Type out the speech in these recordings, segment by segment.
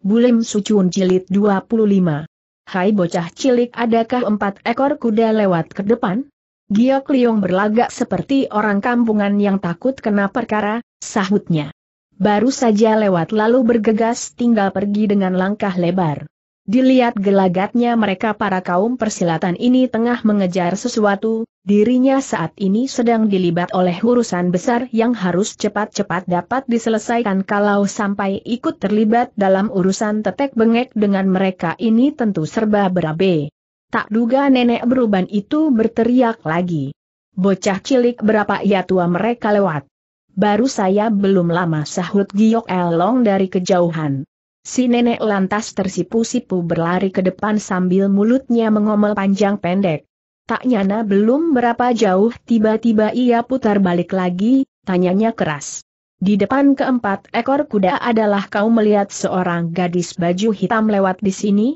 Bulim Sucun Jilid 25. Hai bocah cilik adakah empat ekor kuda lewat ke depan? Giok Liong berlagak seperti orang kampungan yang takut kena perkara, sahutnya. Baru saja lewat lalu bergegas tinggal pergi dengan langkah lebar. Dilihat gelagatnya mereka para kaum persilatan ini tengah mengejar sesuatu, dirinya saat ini sedang dilibat oleh urusan besar yang harus cepat-cepat dapat diselesaikan kalau sampai ikut terlibat dalam urusan tetek bengek dengan mereka ini tentu serba berabe. Tak duga nenek beruban itu berteriak lagi. Bocah cilik berapa ya tua mereka lewat. Baru saya belum lama sahut Giok Elong dari kejauhan. Si nenek lantas tersipu-sipu berlari ke depan sambil mulutnya mengomel panjang pendek. Tak nyana belum berapa jauh tiba-tiba ia putar balik lagi, tanyanya keras. Di depan keempat ekor kuda adalah kau melihat seorang gadis baju hitam lewat di sini?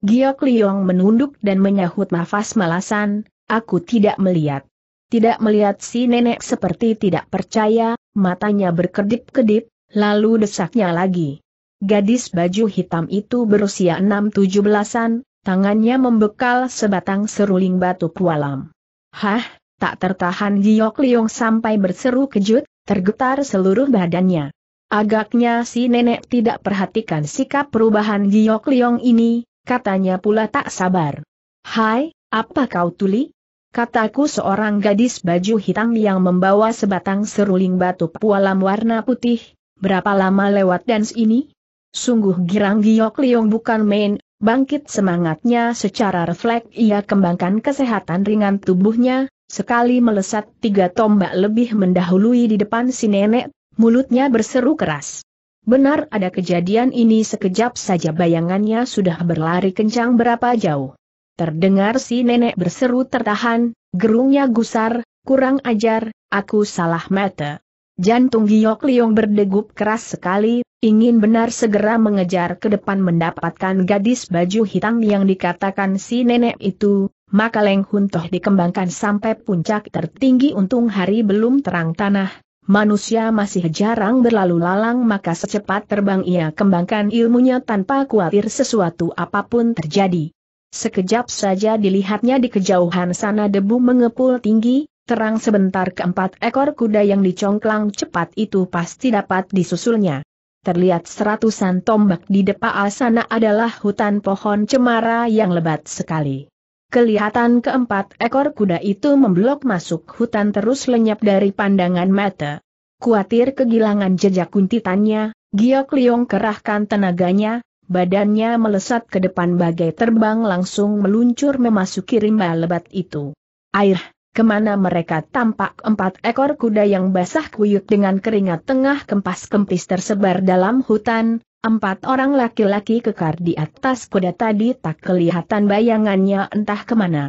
Giok Liong menunduk dan menyahut nafas malasan, aku tidak melihat. Tidak melihat si nenek seperti tidak percaya, matanya berkedip-kedip, lalu desaknya lagi. Gadis baju hitam itu berusia 6-17an, tangannya membekal sebatang seruling batu pualam. Hah, tak tertahan Giok Liong sampai berseru kejut, tergetar seluruh badannya. Agaknya si nenek tidak perhatikan sikap perubahan Giok Liong ini, katanya pula tak sabar. Hai, apa kau tuli? Kataku seorang gadis baju hitam yang membawa sebatang seruling batu pualam warna putih, berapa lama lewat dance ini? Sungguh girang giok Liong bukan main, bangkit semangatnya secara refleks ia kembangkan kesehatan ringan tubuhnya, sekali melesat tiga tombak lebih mendahului di depan si nenek, mulutnya berseru keras. Benar ada kejadian ini sekejap saja bayangannya sudah berlari kencang berapa jauh. Terdengar si nenek berseru tertahan, gerungnya gusar, kurang ajar, aku salah mata. Jantung Giok Liong berdegup keras sekali, ingin benar segera mengejar ke depan mendapatkan gadis baju hitam yang dikatakan si nenek itu, maka Leng Hun Toh dikembangkan sampai puncak tertinggi untung hari belum terang tanah. Manusia masih jarang berlalu lalang maka secepat terbang ia kembangkan ilmunya tanpa khawatir sesuatu apapun terjadi. Sekejap saja dilihatnya di kejauhan sana debu mengepul tinggi, terang sebentar keempat ekor kuda yang dicongklang cepat itu pasti dapat disusulnya. Terlihat seratusan tombak di depan sana adalah hutan pohon cemara yang lebat sekali. Kelihatan keempat ekor kuda itu memblok masuk hutan terus lenyap dari pandangan mata. Kuatir kegilangan jejak kuntitannya, Giok Liong kerahkan tenaganya, badannya melesat ke depan bagai terbang langsung meluncur memasuki rimba lebat itu. Air, kemana mereka tampak empat ekor kuda yang basah kuyup dengan keringat tengah kempas-kempis tersebar dalam hutan, empat orang laki-laki kekar di atas kuda tadi tak kelihatan bayangannya entah kemana.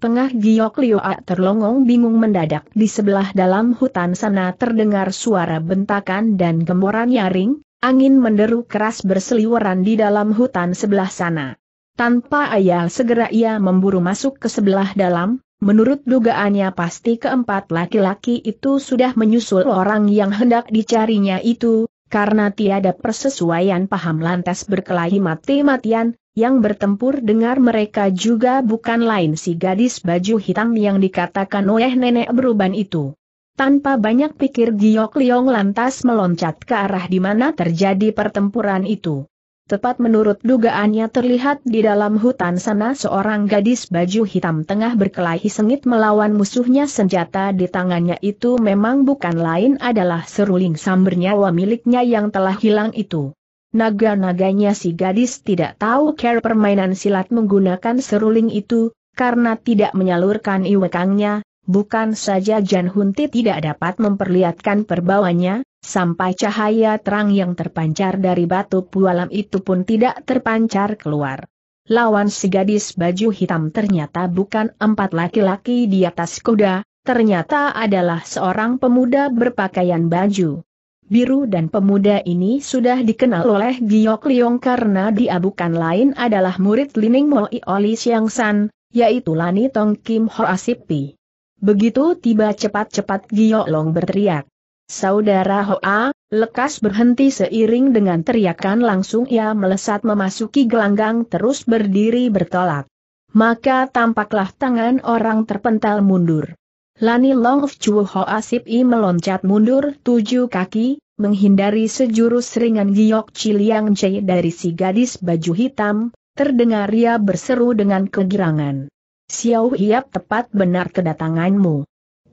Tengah Giok Lioa terlongong bingung mendadak di sebelah dalam hutan sana terdengar suara bentakan dan gemboran nyaring, angin menderu keras berseliweran di dalam hutan sebelah sana. Tanpa ayal segera ia memburu masuk ke sebelah dalam, Menurut dugaannya pasti keempat laki-laki itu sudah menyusul orang yang hendak dicarinya itu, karena tiada persesuaian paham lantas berkelahi mati-matian, yang bertempur dengar mereka juga bukan lain si gadis baju hitam yang dikatakan oleh nenek beruban itu. Tanpa banyak pikir Giok Liong lantas meloncat ke arah di mana terjadi pertempuran itu. Tepat menurut dugaannya terlihat di dalam hutan sana seorang gadis baju hitam tengah berkelahi sengit melawan musuhnya senjata di tangannya itu memang bukan lain adalah seruling samber nyawa miliknya yang telah hilang itu. Naga-naganya si gadis tidak tahu care permainan silat menggunakan seruling itu, karena tidak menyalurkan iwekangnya, bukan saja Jan Hunti tidak dapat memperlihatkan perbawanya, sampai cahaya terang yang terpancar dari batu pualam itu pun tidak terpancar keluar. Lawan si gadis baju hitam ternyata bukan empat laki-laki di atas kuda, ternyata adalah seorang pemuda berpakaian baju biru dan pemuda ini sudah dikenal oleh Giok Liong karena dia bukan lain adalah murid Lining Moi Oli Siang San, yaitu Lani Tong Kim Ho Asipi. Begitu tiba cepat-cepat Giok Long berteriak. Saudara Hoa, lekas berhenti seiring dengan teriakan langsung ia melesat memasuki gelanggang terus berdiri bertolak. Maka tampaklah tangan orang terpental mundur. Lani Long of Chu Hoa Sip I meloncat mundur tujuh kaki, menghindari sejurus ringan giok ciliang jai dari si gadis baju hitam, terdengar ia berseru dengan kegirangan. Xiao Hiap tepat benar kedatanganmu.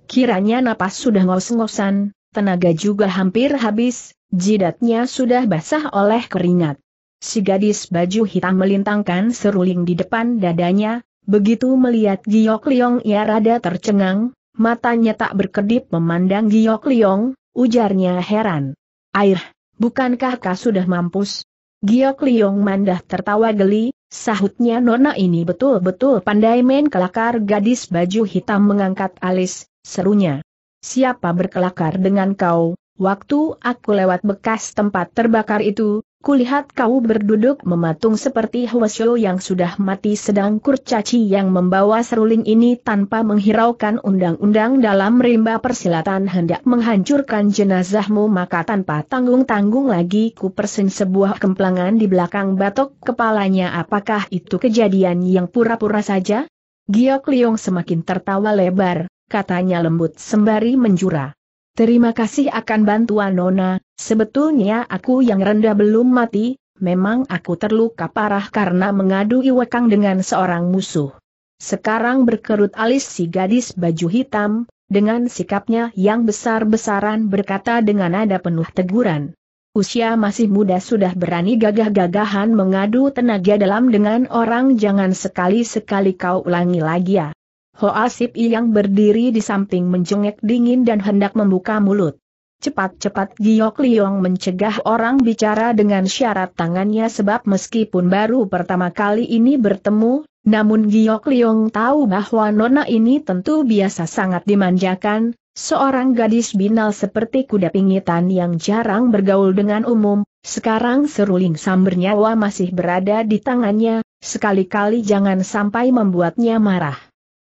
Kiranya napas sudah ngos-ngosan, tenaga juga hampir habis, jidatnya sudah basah oleh keringat. Si gadis baju hitam melintangkan seruling di depan dadanya, begitu melihat Giok Liong ia rada tercengang, matanya tak berkedip memandang Giok Liong, ujarnya heran. Air, bukankah kau sudah mampus? Giok Liong mandah tertawa geli, sahutnya nona ini betul-betul pandai main kelakar gadis baju hitam mengangkat alis, serunya siapa berkelakar dengan kau, waktu aku lewat bekas tempat terbakar itu, kulihat kau berduduk mematung seperti Hwasyo yang sudah mati sedang kurcaci yang membawa seruling ini tanpa menghiraukan undang-undang dalam rimba persilatan hendak menghancurkan jenazahmu maka tanpa tanggung-tanggung lagi ku persen sebuah kemplangan di belakang batok kepalanya apakah itu kejadian yang pura-pura saja? Giok Liong semakin tertawa lebar, katanya lembut sembari menjura. Terima kasih akan bantuan Nona, sebetulnya aku yang rendah belum mati, memang aku terluka parah karena mengadu Iwekang dengan seorang musuh. Sekarang berkerut alis si gadis baju hitam, dengan sikapnya yang besar-besaran berkata dengan nada penuh teguran. Usia masih muda sudah berani gagah-gagahan mengadu tenaga dalam dengan orang jangan sekali-sekali kau ulangi lagi ya. Hoa Sip yang berdiri di samping menjengek dingin dan hendak membuka mulut. Cepat-cepat Giok Liong mencegah orang bicara dengan syarat tangannya sebab meskipun baru pertama kali ini bertemu, namun Giok Liong tahu bahwa Nona ini tentu biasa sangat dimanjakan, seorang gadis binal seperti kuda pingitan yang jarang bergaul dengan umum, sekarang seruling sam nyawa masih berada di tangannya, sekali-kali jangan sampai membuatnya marah.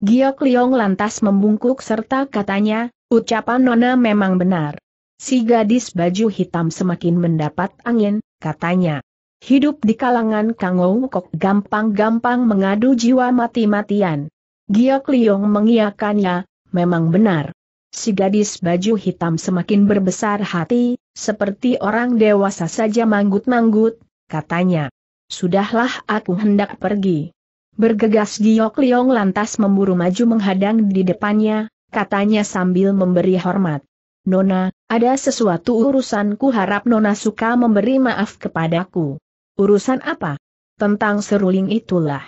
Giok Liong lantas membungkuk serta katanya, ucapan Nona memang benar. Si gadis baju hitam semakin mendapat angin, katanya. Hidup di kalangan Kang Kok gampang-gampang mengadu jiwa mati-matian. Giok Liong mengiakannya, memang benar. Si gadis baju hitam semakin berbesar hati, seperti orang dewasa saja manggut-manggut, katanya. Sudahlah aku hendak pergi. Bergegas Giok liong lantas memburu maju menghadang di depannya, katanya sambil memberi hormat. Nona, ada sesuatu urusanku harap Nona suka memberi maaf kepadaku. Urusan apa? Tentang seruling itulah.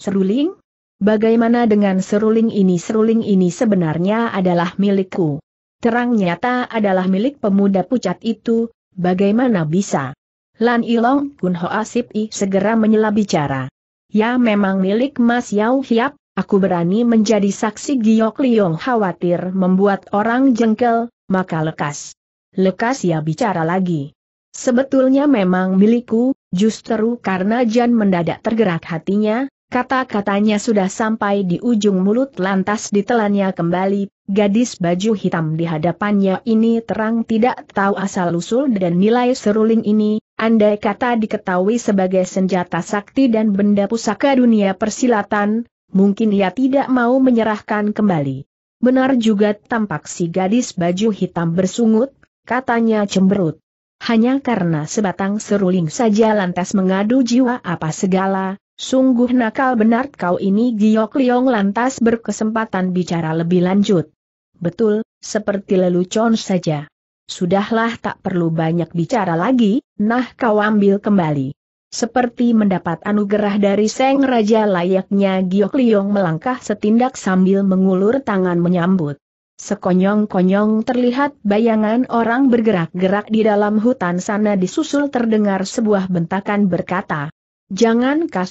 Seruling? Bagaimana dengan seruling ini? Seruling ini sebenarnya adalah milikku. Terang nyata adalah milik pemuda pucat itu, bagaimana bisa? Lan Ilong Kun Ho Sip I segera menyela bicara. Ya memang milik Mas Yao Hiap, aku berani menjadi saksi Giok Liong khawatir membuat orang jengkel, maka lekas. Lekas ya bicara lagi. Sebetulnya memang milikku, justru karena Jan mendadak tergerak hatinya, kata-katanya sudah sampai di ujung mulut lantas ditelannya kembali, gadis baju hitam di hadapannya ini terang tidak tahu asal-usul dan nilai seruling ini, Andai kata diketahui sebagai senjata sakti dan benda pusaka dunia persilatan, mungkin ia tidak mau menyerahkan kembali. Benar juga tampak si gadis baju hitam bersungut, katanya cemberut. Hanya karena sebatang seruling saja lantas mengadu jiwa apa segala, Sungguh nakal benar kau ini Giok Liong lantas berkesempatan bicara lebih lanjut. Betul, seperti lelucon saja. Sudahlah tak perlu banyak bicara lagi, nah kau ambil kembali. Seperti mendapat anugerah dari Seng Raja layaknya Giok Liong melangkah setindak sambil mengulur tangan menyambut. Sekonyong-konyong terlihat bayangan orang bergerak-gerak di dalam hutan sana disusul terdengar sebuah bentakan berkata, Jangan kau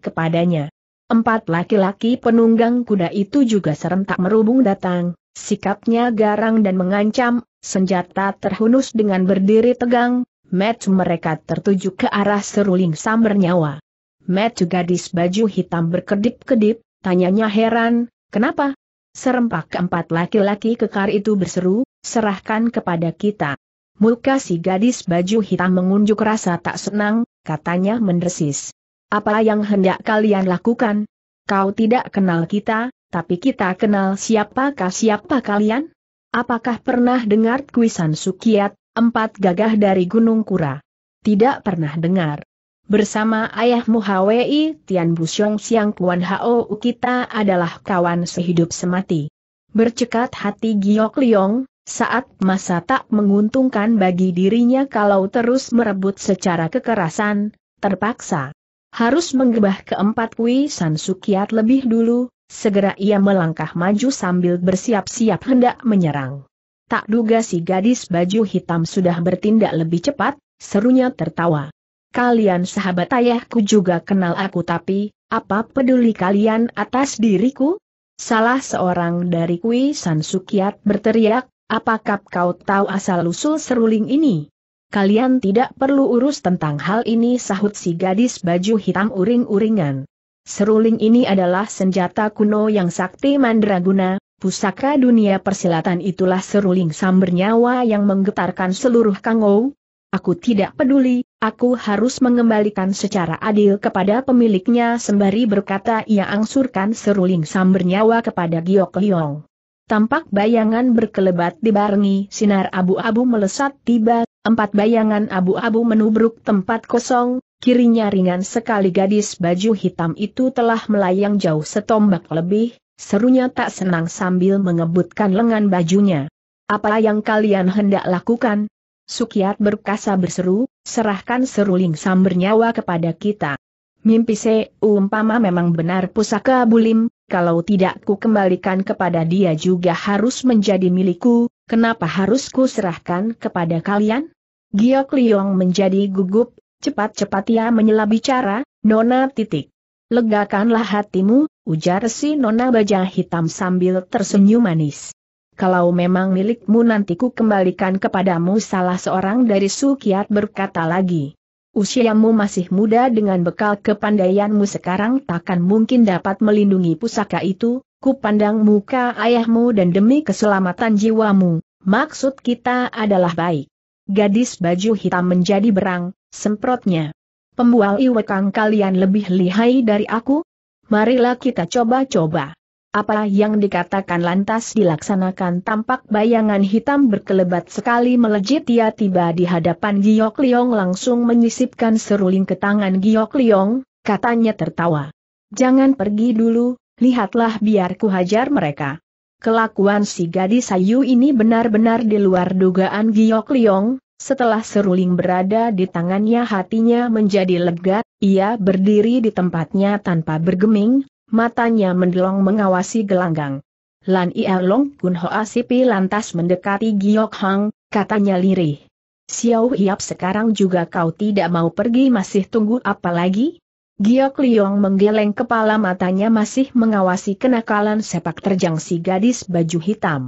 kepadanya. Empat laki-laki penunggang kuda itu juga serentak merubung datang, Sikapnya garang dan mengancam, senjata terhunus dengan berdiri tegang, match mereka tertuju ke arah seruling samber nyawa. Match gadis baju hitam berkedip-kedip, tanyanya heran, kenapa? Serempak keempat laki-laki kekar itu berseru, serahkan kepada kita. Muka si gadis baju hitam mengunjuk rasa tak senang, katanya mendesis. Apa yang hendak kalian lakukan? Kau tidak kenal kita, tapi kita kenal siapakah siapa kalian? Apakah pernah dengar kuisan Sukiat, empat gagah dari Gunung Kura? Tidak pernah dengar. Bersama ayahmu Hwi Tian Busyong Siang Kuan Hao kita adalah kawan sehidup semati. Bercekat hati Giok Liong, saat masa tak menguntungkan bagi dirinya kalau terus merebut secara kekerasan, terpaksa. Harus menggebah keempat kuisan Sukiat lebih dulu, Segera ia melangkah maju sambil bersiap-siap hendak menyerang. Tak duga si gadis baju hitam sudah bertindak lebih cepat, serunya tertawa. Kalian sahabat ayahku juga kenal aku tapi, apa peduli kalian atas diriku? Salah seorang dari Kui San Sukiat berteriak, apakah kau tahu asal-usul seruling ini? Kalian tidak perlu urus tentang hal ini sahut si gadis baju hitam uring-uringan. Seruling ini adalah senjata kuno yang sakti mandraguna, pusaka dunia persilatan itulah seruling sambernyawa nyawa yang menggetarkan seluruh kangou. Aku tidak peduli, aku harus mengembalikan secara adil kepada pemiliknya sembari berkata ia angsurkan seruling sambernyawa nyawa kepada Giok Leong. Tampak bayangan berkelebat dibarengi sinar abu-abu melesat tiba, empat bayangan abu-abu menubruk tempat kosong, kirinya ringan sekali gadis baju hitam itu telah melayang jauh setombak lebih, serunya tak senang sambil mengebutkan lengan bajunya. Apa yang kalian hendak lakukan? Sukiat berkasa berseru, serahkan seruling sambar nyawa kepada kita. Mimpi se, umpama memang benar pusaka bulim, kalau tidak ku kembalikan kepada dia juga harus menjadi milikku, kenapa harus ku serahkan kepada kalian? Giok Liong menjadi gugup, Cepat-cepat ia ya, menyela bicara, Nona titik. Legakanlah hatimu, ujar si Nona baja hitam sambil tersenyum manis. Kalau memang milikmu nanti ku kembalikan kepadamu salah seorang dari Sukiat berkata lagi. Usiamu masih muda dengan bekal kepandaianmu sekarang takkan mungkin dapat melindungi pusaka itu, ku pandang muka ayahmu dan demi keselamatan jiwamu, maksud kita adalah baik. Gadis baju hitam menjadi berang, semprotnya. Pembual iwekang kalian lebih lihai dari aku? Marilah kita coba-coba. Apa yang dikatakan lantas dilaksanakan tampak bayangan hitam berkelebat sekali melejit ia tiba di hadapan Giok Liong langsung menyisipkan seruling ke tangan Giok Liong, katanya tertawa. Jangan pergi dulu, lihatlah biar ku hajar mereka. Kelakuan si gadis sayu ini benar-benar di luar dugaan Giok Liong, setelah seruling berada di tangannya hatinya menjadi lega, ia berdiri di tempatnya tanpa bergeming, matanya mendelong mengawasi gelanggang. Lan Ia Long Kun Hoa Sipi lantas mendekati Giok Hang, katanya lirih. Xiao Hiap sekarang juga kau tidak mau pergi masih tunggu apa lagi? Giok Liong menggeleng kepala matanya masih mengawasi kenakalan sepak terjang si gadis baju hitam.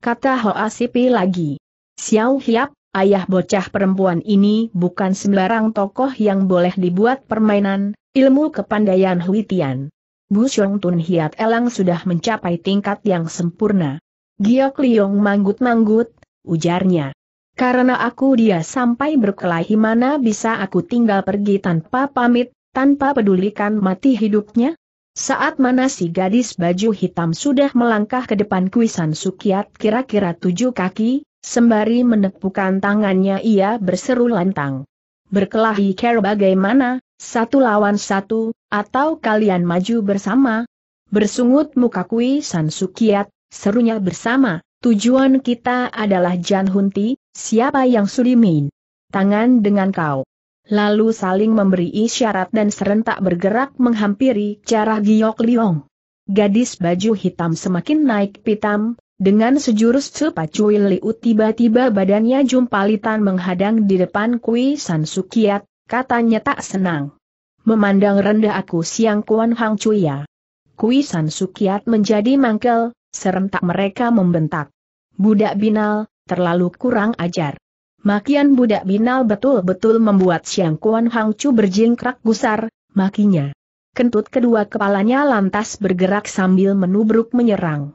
Kata Hoa Sipi lagi. Xiao Hiap, ayah bocah perempuan ini bukan sembarang tokoh yang boleh dibuat permainan, ilmu kepandaian Hui Tian. Bu Xiong Tun Hiat Elang sudah mencapai tingkat yang sempurna. Giok Liong manggut-manggut, ujarnya. Karena aku dia sampai berkelahi mana bisa aku tinggal pergi tanpa pamit, tanpa pedulikan mati hidupnya? Saat mana si gadis baju hitam sudah melangkah ke depan kuisan Sukiat kira-kira tujuh kaki, Sembari menepukan tangannya ia berseru lantang. Berkelahi care bagaimana, satu lawan satu, atau kalian maju bersama? Bersungut muka kui San Sukiat, serunya bersama, tujuan kita adalah Jan Hunti, siapa yang sudimin? Tangan dengan kau. Lalu saling memberi isyarat dan serentak bergerak menghampiri cara Giok Liong. Gadis baju hitam semakin naik pitam, dengan sejurus sepacu Liu tiba-tiba badannya jumpalitan menghadang di depan Kui San Sukiat, katanya tak senang. Memandang rendah aku siang Kuan Hang Cuya. Kui San Sukiat menjadi mangkel, serentak mereka membentak. Budak binal, terlalu kurang ajar. Makian budak binal betul-betul membuat Siang Kuan Hang Cu berjingkrak gusar, makinya. Kentut kedua kepalanya lantas bergerak sambil menubruk menyerang.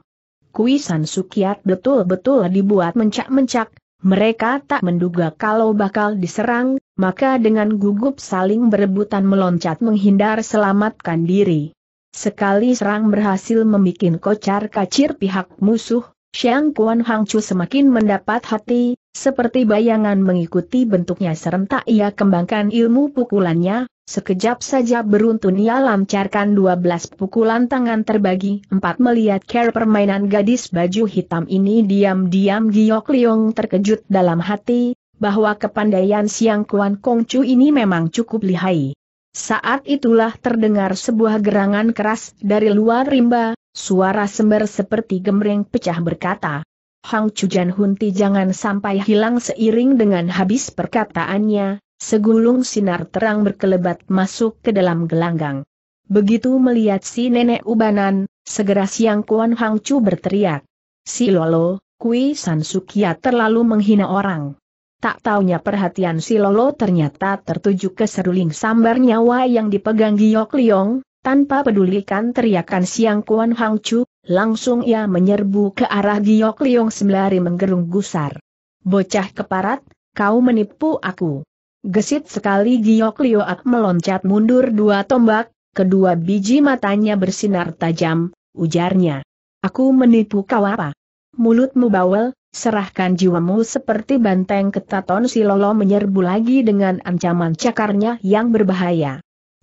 Kuisan Sukiat betul-betul dibuat mencak-mencak, mereka tak menduga kalau bakal diserang, maka dengan gugup saling berebutan meloncat menghindar selamatkan diri. Sekali serang berhasil membuat kocar kacir pihak musuh, Xiang Kuan Chu semakin mendapat hati, seperti bayangan mengikuti bentuknya serentak ia kembangkan ilmu pukulannya, sekejap saja beruntun ia lancarkan 12 pukulan tangan terbagi empat melihat care permainan gadis baju hitam ini diam-diam Giok Liong terkejut dalam hati, bahwa kepandaian Siang Kuan Kong Chu ini memang cukup lihai. Saat itulah terdengar sebuah gerangan keras dari luar rimba, Suara sembar seperti gemreng pecah berkata. Hang Chujan Hunti jangan sampai hilang seiring dengan habis perkataannya, segulung sinar terang berkelebat masuk ke dalam gelanggang. Begitu melihat si nenek ubanan, segera siang Kuan Hang Chu berteriak. Si Lolo, Kui San Sukia terlalu menghina orang. Tak taunya perhatian si Lolo ternyata tertuju ke seruling sambar nyawa yang dipegang Giok Liong, tanpa pedulikan teriakan Siang Kuan Hang Chu, langsung ia menyerbu ke arah Giok Liong sembari menggerung gusar. Bocah keparat, kau menipu aku. Gesit sekali Giok Lioak meloncat mundur dua tombak, kedua biji matanya bersinar tajam, ujarnya. Aku menipu kau apa? Mulutmu bawel, serahkan jiwamu seperti banteng ketaton si Lolo menyerbu lagi dengan ancaman cakarnya yang berbahaya.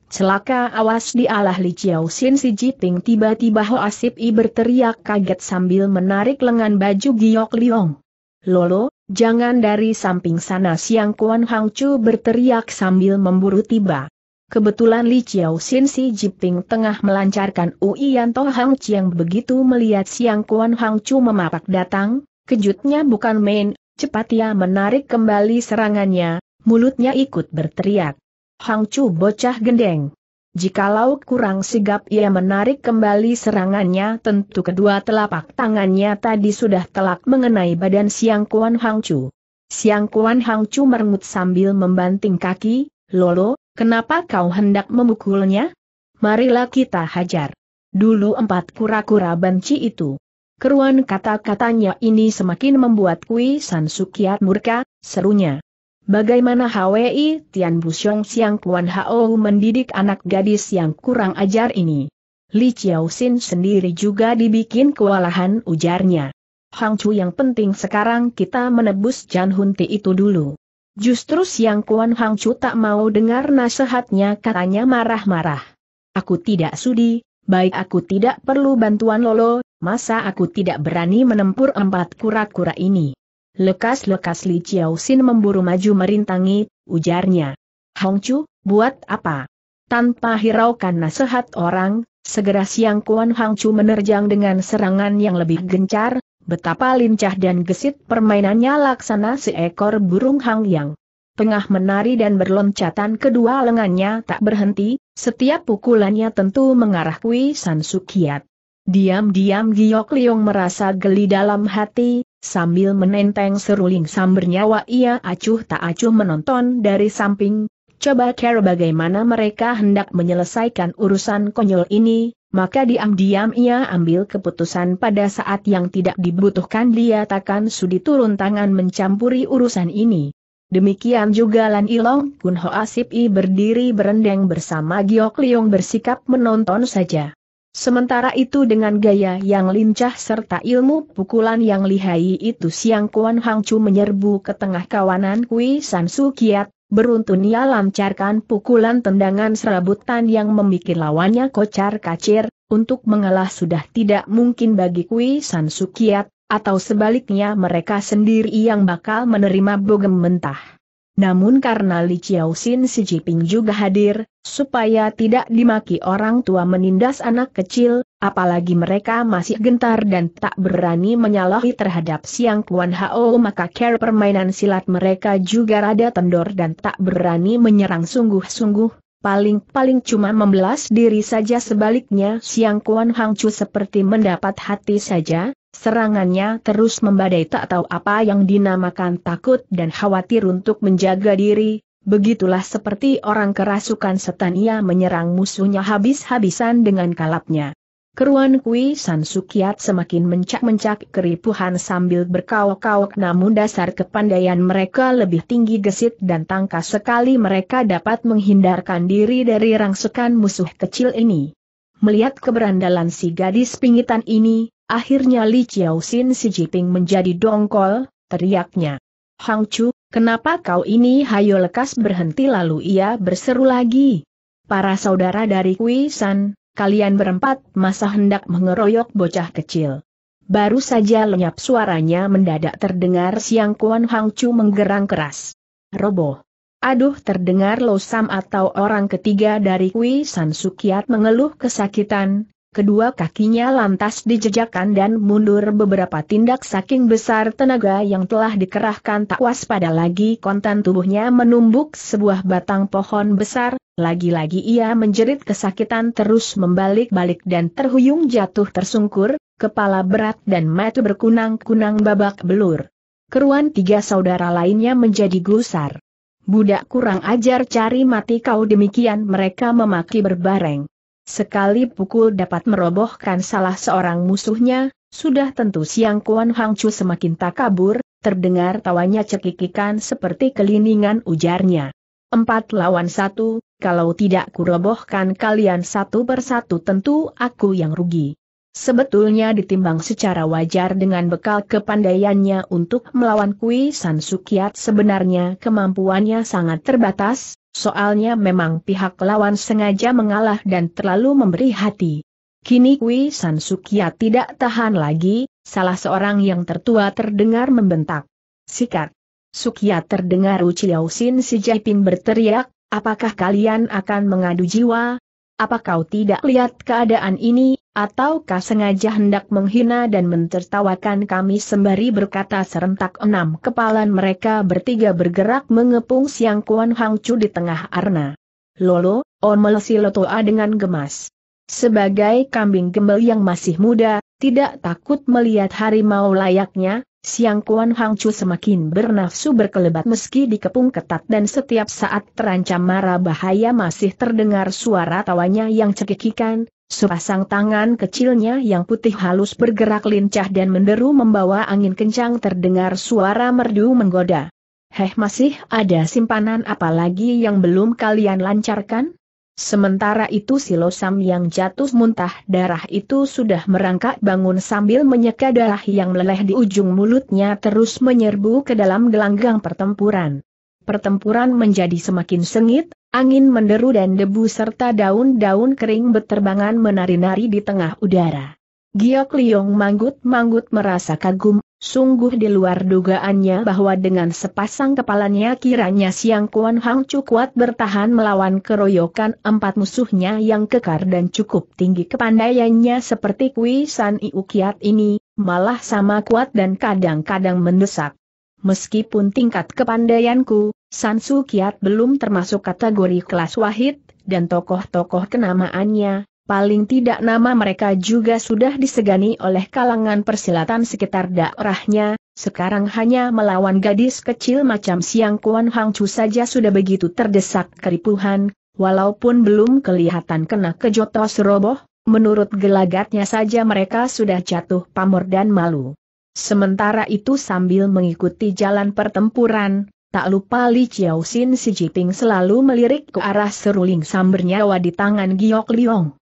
Celaka awas di alah Li Chiao Sin Si Jiping tiba-tiba Ho Asip I berteriak kaget sambil menarik lengan baju Giok Liong. Lolo, jangan dari samping sana Siang Kuan Hang Chu berteriak sambil memburu tiba. Kebetulan Li Chiao Sin Si Jiping tengah melancarkan Yan Toh Hang Chiang begitu melihat Siang Kuan Hang Chu memapak datang, kejutnya bukan main, cepat ia menarik kembali serangannya, mulutnya ikut berteriak. Hangcu bocah gendeng. Jikalau kurang sigap ia menarik kembali serangannya tentu kedua telapak tangannya tadi sudah telak mengenai badan Siang Kuan Hangcu. Siang Kuan Hangcu merengut sambil membanting kaki, Lolo, kenapa kau hendak memukulnya? Marilah kita hajar. Dulu empat kura-kura banci itu. Keruan kata-katanya ini semakin membuat Kui San Sukiat murka, serunya. Bagaimana HWI Tian Busyong Siang Kuan Hao mendidik anak gadis yang kurang ajar ini? Li Xiaoxin sendiri juga dibikin kewalahan ujarnya. Hang Chu yang penting sekarang kita menebus Jan Hunti itu dulu. Justru Siang Kuan Hang Chu tak mau dengar nasihatnya katanya marah-marah. Aku tidak sudi, baik aku tidak perlu bantuan Lolo, masa aku tidak berani menempur empat kura-kura ini. Lekas-lekas Li Chiao Sin memburu maju merintangi, ujarnya. Hong Chu, buat apa? Tanpa hiraukan nasihat orang, segera siang Kuan Hong Chu menerjang dengan serangan yang lebih gencar, betapa lincah dan gesit permainannya laksana seekor burung Hang Yang. Tengah menari dan berloncatan kedua lengannya tak berhenti, setiap pukulannya tentu mengarah Kui San Sukiat. Diam-diam Giok Liong merasa geli dalam hati, Sambil menenteng seruling sambernyawa ia acuh tak acuh menonton dari samping, coba cara bagaimana mereka hendak menyelesaikan urusan konyol ini, maka diam-diam ia ambil keputusan pada saat yang tidak dibutuhkan dia takkan sudi turun tangan mencampuri urusan ini. Demikian juga Lan Ilong Kun Ho Asip I berdiri berendeng bersama Giok Liong bersikap menonton saja. Sementara itu dengan gaya yang lincah serta ilmu pukulan yang lihai itu Siang Kuan Hang Chu menyerbu ke tengah kawanan Kui San Su Kiat, beruntun ia lancarkan pukulan tendangan serabutan yang memikir lawannya kocar kacir, untuk mengalah sudah tidak mungkin bagi Kui San Su Kiat, atau sebaliknya mereka sendiri yang bakal menerima bogem mentah. Namun karena Li Qiaoxin Si Jiping juga hadir, supaya tidak dimaki orang tua menindas anak kecil, apalagi mereka masih gentar dan tak berani menyalahi terhadap Siang Kuan Hao maka care permainan silat mereka juga rada tendor dan tak berani menyerang sungguh-sungguh, paling-paling cuma membelas diri saja sebaliknya Siang Kuan Hangcu seperti mendapat hati saja, Serangannya terus membadai tak tahu apa yang dinamakan takut dan khawatir untuk menjaga diri, begitulah seperti orang kerasukan setan ia menyerang musuhnya habis-habisan dengan kalapnya. Keruan Kui San Sukiat semakin mencak-mencak keripuhan sambil berkaok-kaok namun dasar kepandaian mereka lebih tinggi gesit dan tangkas sekali mereka dapat menghindarkan diri dari rangsukan musuh kecil ini. Melihat keberandalan si gadis pingitan ini, Akhirnya Li Chiao Sin Xi Jinping menjadi dongkol, teriaknya. Hang Chu, kenapa kau ini hayo lekas berhenti lalu ia berseru lagi. Para saudara dari Kui San, kalian berempat masa hendak mengeroyok bocah kecil. Baru saja lenyap suaranya mendadak terdengar siang Kuan Hang Chu menggerang keras. Roboh. Aduh terdengar Losam atau orang ketiga dari Kui San Sukiat mengeluh kesakitan, kedua kakinya lantas dijejakkan dan mundur beberapa tindak saking besar tenaga yang telah dikerahkan tak waspada lagi kontan tubuhnya menumbuk sebuah batang pohon besar, lagi-lagi ia menjerit kesakitan terus membalik-balik dan terhuyung jatuh tersungkur, kepala berat dan mata berkunang-kunang babak belur. Keruan tiga saudara lainnya menjadi gusar. Budak kurang ajar cari mati kau demikian mereka memaki berbareng. Sekali pukul dapat merobohkan salah seorang musuhnya, sudah tentu Siang Kuan Hang Chu semakin kabur, terdengar tawanya cekikikan seperti keliningan ujarnya. Empat lawan satu, kalau tidak kurobohkan kalian satu persatu tentu aku yang rugi. Sebetulnya ditimbang secara wajar dengan bekal kepandaiannya untuk melawan Kui San Sukiat sebenarnya kemampuannya sangat terbatas, Soalnya memang pihak lawan sengaja mengalah dan terlalu memberi hati. Kini Kui San Sukia tidak tahan lagi, salah seorang yang tertua terdengar membentak. Sikat. Sukia terdengar Uciao Sin si Jaiping berteriak, apakah kalian akan mengadu jiwa, apa kau tidak lihat keadaan ini, ataukah sengaja hendak menghina dan mentertawakan kami sembari berkata serentak enam kepalan mereka bertiga bergerak mengepung Siang Kuan Hang di tengah arna. Lolo, omel lotoa dengan gemas. Sebagai kambing gembel yang masih muda, tidak takut melihat harimau layaknya, Siang Kuan Chu semakin bernafsu berkelebat meski dikepung ketat dan setiap saat terancam marah bahaya masih terdengar suara tawanya yang cekikikan, Sepasang tangan kecilnya yang putih halus bergerak lincah dan menderu membawa angin kencang terdengar suara merdu menggoda. Heh masih ada simpanan apalagi yang belum kalian lancarkan? Sementara itu Silosam yang jatuh muntah darah itu sudah merangkak bangun sambil menyeka darah yang meleleh di ujung mulutnya terus menyerbu ke dalam gelanggang pertempuran. Pertempuran menjadi semakin sengit, angin menderu dan debu serta daun-daun kering berterbangan menari-nari di tengah udara. Giok Liong manggut-manggut merasa kagum Sungguh di luar dugaannya bahwa dengan sepasang kepalanya kiranya Siang Kuan Hang kuat bertahan melawan keroyokan empat musuhnya yang kekar dan cukup tinggi kepandaiannya seperti Kui San Iu Kiat ini, malah sama kuat dan kadang-kadang mendesak. Meskipun tingkat kepandaianku, San Su Kiat belum termasuk kategori kelas wahid, dan tokoh-tokoh kenamaannya, Paling tidak nama mereka juga sudah disegani oleh kalangan persilatan sekitar daerahnya, sekarang hanya melawan gadis kecil macam Siang Kuan Hang Chu saja sudah begitu terdesak keripuhan, walaupun belum kelihatan kena kejotos roboh, menurut gelagatnya saja mereka sudah jatuh pamor dan malu. Sementara itu sambil mengikuti jalan pertempuran, Tak lupa Li Chiao Sin Xi Jinping selalu melirik ke arah seruling sambernya nyawa di tangan Giok Liong.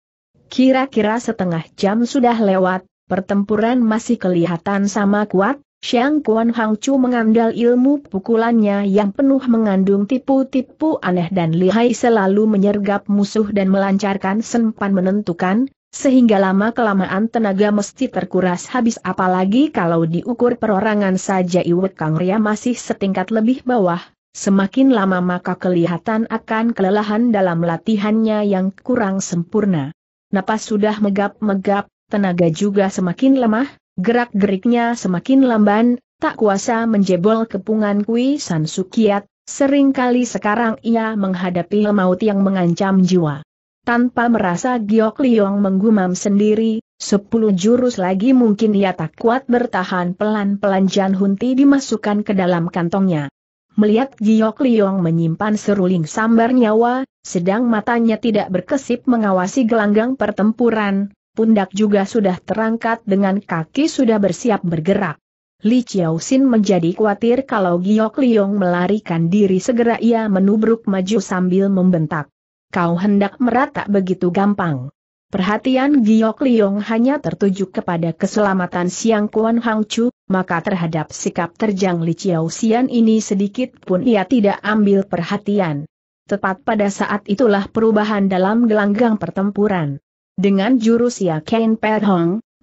Kira-kira setengah jam sudah lewat, pertempuran masih kelihatan sama kuat, Xiang Kuan Hang Chu mengandal ilmu pukulannya yang penuh mengandung tipu-tipu aneh dan lihai selalu menyergap musuh dan melancarkan sempan menentukan, sehingga lama-kelamaan tenaga mesti terkuras habis apalagi kalau diukur perorangan saja Iwet Kang Ria masih setingkat lebih bawah, semakin lama maka kelihatan akan kelelahan dalam latihannya yang kurang sempurna. Napas sudah megap-megap, tenaga juga semakin lemah, gerak-geriknya semakin lamban, tak kuasa menjebol kepungan Kui San Sukiat, seringkali sekarang ia menghadapi maut yang mengancam jiwa. Tanpa merasa Giok Liong menggumam sendiri, sepuluh jurus lagi mungkin ia tak kuat bertahan pelan-pelan Jan Hunti dimasukkan ke dalam kantongnya. Melihat Giok Liong menyimpan seruling sambar nyawa, sedang matanya tidak berkesip mengawasi gelanggang pertempuran, pundak juga sudah terangkat dengan kaki sudah bersiap bergerak. Li Xin menjadi khawatir kalau Giok Liong melarikan diri segera ia menubruk maju sambil membentak. Kau hendak merata begitu gampang. Perhatian Giok Liong hanya tertuju kepada keselamatan Siang Kuan Hang Chu, maka terhadap sikap terjang Li Chiao ini sedikit pun ia tidak ambil perhatian. Tepat pada saat itulah perubahan dalam gelanggang pertempuran. Dengan jurus Ya Ken Per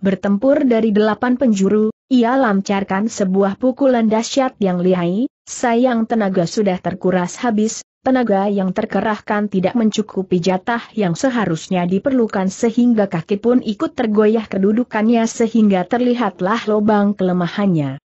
bertempur dari delapan penjuru, ia lancarkan sebuah pukulan dahsyat yang lihai, sayang tenaga sudah terkuras habis, tenaga yang terkerahkan tidak mencukupi jatah yang seharusnya diperlukan sehingga kaki pun ikut tergoyah kedudukannya sehingga terlihatlah lubang kelemahannya.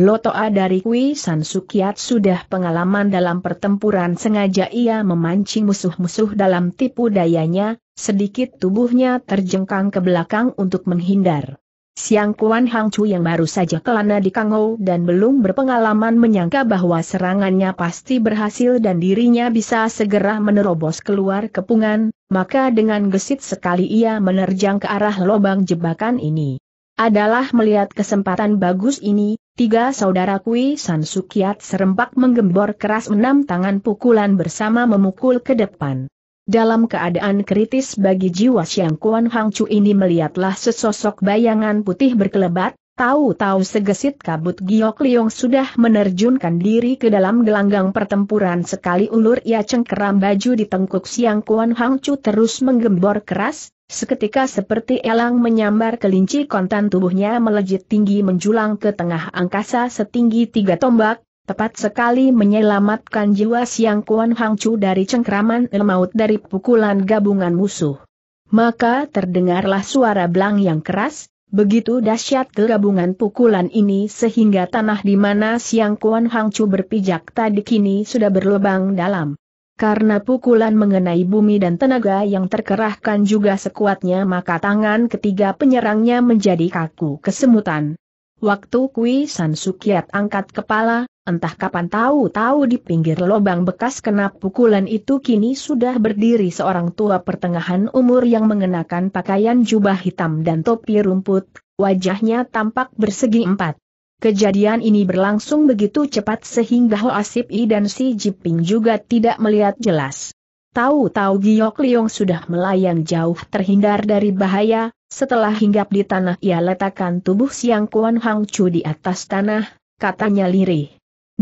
Lotoa dari Kui San Sukiat sudah pengalaman dalam pertempuran sengaja ia memancing musuh-musuh dalam tipu dayanya, sedikit tubuhnya terjengkang ke belakang untuk menghindar. Siang Kuan Hang Chu yang baru saja kelana di Kangou dan belum berpengalaman menyangka bahwa serangannya pasti berhasil dan dirinya bisa segera menerobos keluar kepungan, maka dengan gesit sekali ia menerjang ke arah lubang jebakan ini. Adalah melihat kesempatan bagus ini, tiga saudara Kui San Sukiat serempak menggembor keras enam tangan pukulan bersama memukul ke depan. Dalam keadaan kritis bagi jiwa Siang Kuan Hang Chu ini melihatlah sesosok bayangan putih berkelebat, tahu-tahu segesit kabut Giok Liong sudah menerjunkan diri ke dalam gelanggang pertempuran sekali ulur ia cengkeram baju di tengkuk Siang Kuan Hang Chu terus menggembor keras, Seketika seperti elang menyambar kelinci kontan tubuhnya melejit tinggi menjulang ke tengah angkasa setinggi tiga tombak, tepat sekali menyelamatkan jiwa Siang Kuan Chu dari cengkraman maut dari pukulan gabungan musuh. Maka terdengarlah suara belang yang keras, begitu dahsyat gabungan pukulan ini sehingga tanah di mana Siang Kuan Chu berpijak tadi kini sudah berlubang dalam. Karena pukulan mengenai bumi dan tenaga yang terkerahkan juga sekuatnya maka tangan ketiga penyerangnya menjadi kaku kesemutan. Waktu Kui San Sukiat angkat kepala, entah kapan tahu-tahu di pinggir lobang bekas kena pukulan itu kini sudah berdiri seorang tua pertengahan umur yang mengenakan pakaian jubah hitam dan topi rumput, wajahnya tampak bersegi empat. Kejadian ini berlangsung begitu cepat sehingga Ho Asip I dan Si Jiping juga tidak melihat jelas. Tahu-tahu Giok Liong sudah melayang jauh terhindar dari bahaya, setelah hinggap di tanah ia letakkan tubuh Siang Kuan Hang Chu di atas tanah, katanya lirih.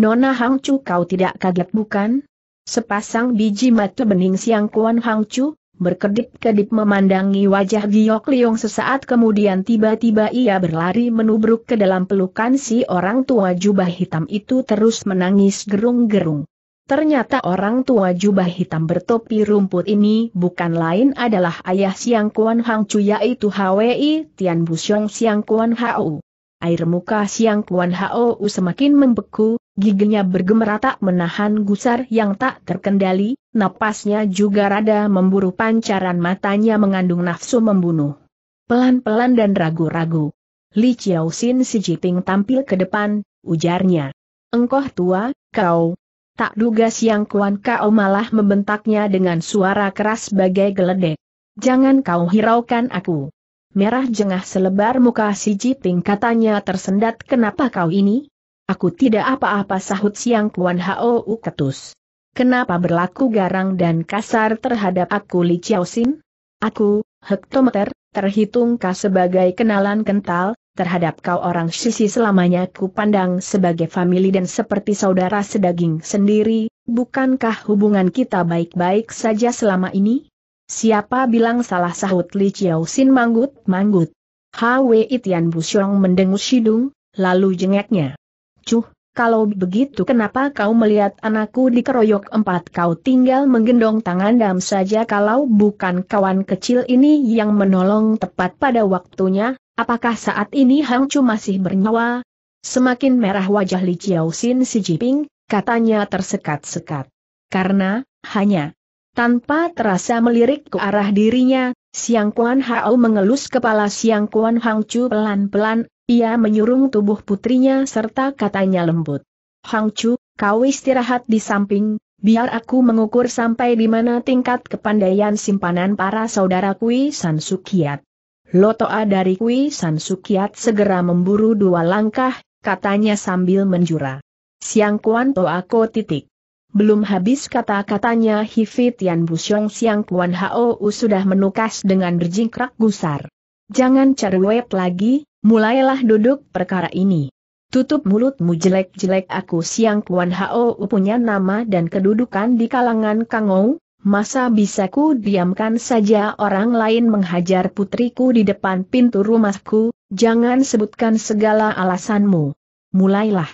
Nona Hang Chu kau tidak kaget bukan? Sepasang biji mata bening Siang Kuan Hang Chu, berkedip-kedip memandangi wajah Giok Liong sesaat kemudian tiba-tiba ia berlari menubruk ke dalam pelukan si orang tua jubah hitam itu terus menangis gerung-gerung. Ternyata orang tua jubah hitam bertopi rumput ini bukan lain adalah ayah Siang Kuan Hang Chu yaitu Hwi Tian Busyong Siang Kuan Hau. Air muka Siang Kuan Hau semakin membeku, giginya bergemerata menahan gusar yang tak terkendali, napasnya juga rada memburu pancaran matanya mengandung nafsu membunuh. Pelan-pelan dan ragu-ragu. Li Chiao Sin Si Jiping tampil ke depan, ujarnya. Engkau tua, kau, Tak duga siang Kuan kau malah membentaknya dengan suara keras bagai geledek. Jangan kau hiraukan aku. Merah jengah selebar muka si Jiting katanya tersendat kenapa kau ini? Aku tidak apa-apa sahut siang Kuan Hao ketus. Kenapa berlaku garang dan kasar terhadap aku Li Chiao Sin? Aku, hektometer, terhitung kau sebagai kenalan kental, terhadap kau orang sisi selamanya ku pandang sebagai famili dan seperti saudara sedaging sendiri, bukankah hubungan kita baik-baik saja selama ini? Siapa bilang salah sahut Li Chiao Sin manggut-manggut? Hwe Itian Busyong mendengus hidung, lalu jengeknya. Cuh, kalau begitu kenapa kau melihat anakku dikeroyok empat kau tinggal menggendong tangan dam saja kalau bukan kawan kecil ini yang menolong tepat pada waktunya, Apakah saat ini Hang Chu masih bernyawa? Semakin merah wajah Li Sin Si Jiping, katanya tersekat-sekat. Karena, hanya tanpa terasa melirik ke arah dirinya, Siang Kuan Hao mengelus kepala Siang Kuan Hang Chu pelan-pelan, ia menyurung tubuh putrinya serta katanya lembut. Hang Chu, kau istirahat di samping, biar aku mengukur sampai di mana tingkat kepandaian simpanan para saudaraku San Sukiat. Lotoa dari Kui San Sukiat segera memburu dua langkah, katanya sambil menjura. Siang Kuan Toa aku titik. Belum habis kata-katanya Hivi Tian Busyong Siang Kuan Hao sudah menukas dengan berjingkrak gusar. Jangan cerwet lagi, mulailah duduk perkara ini. Tutup mulutmu jelek-jelek aku Siang Kuan Hao punya nama dan kedudukan di kalangan Kangou, Masa bisa ku diamkan saja orang lain menghajar putriku di depan pintu rumahku, jangan sebutkan segala alasanmu. Mulailah.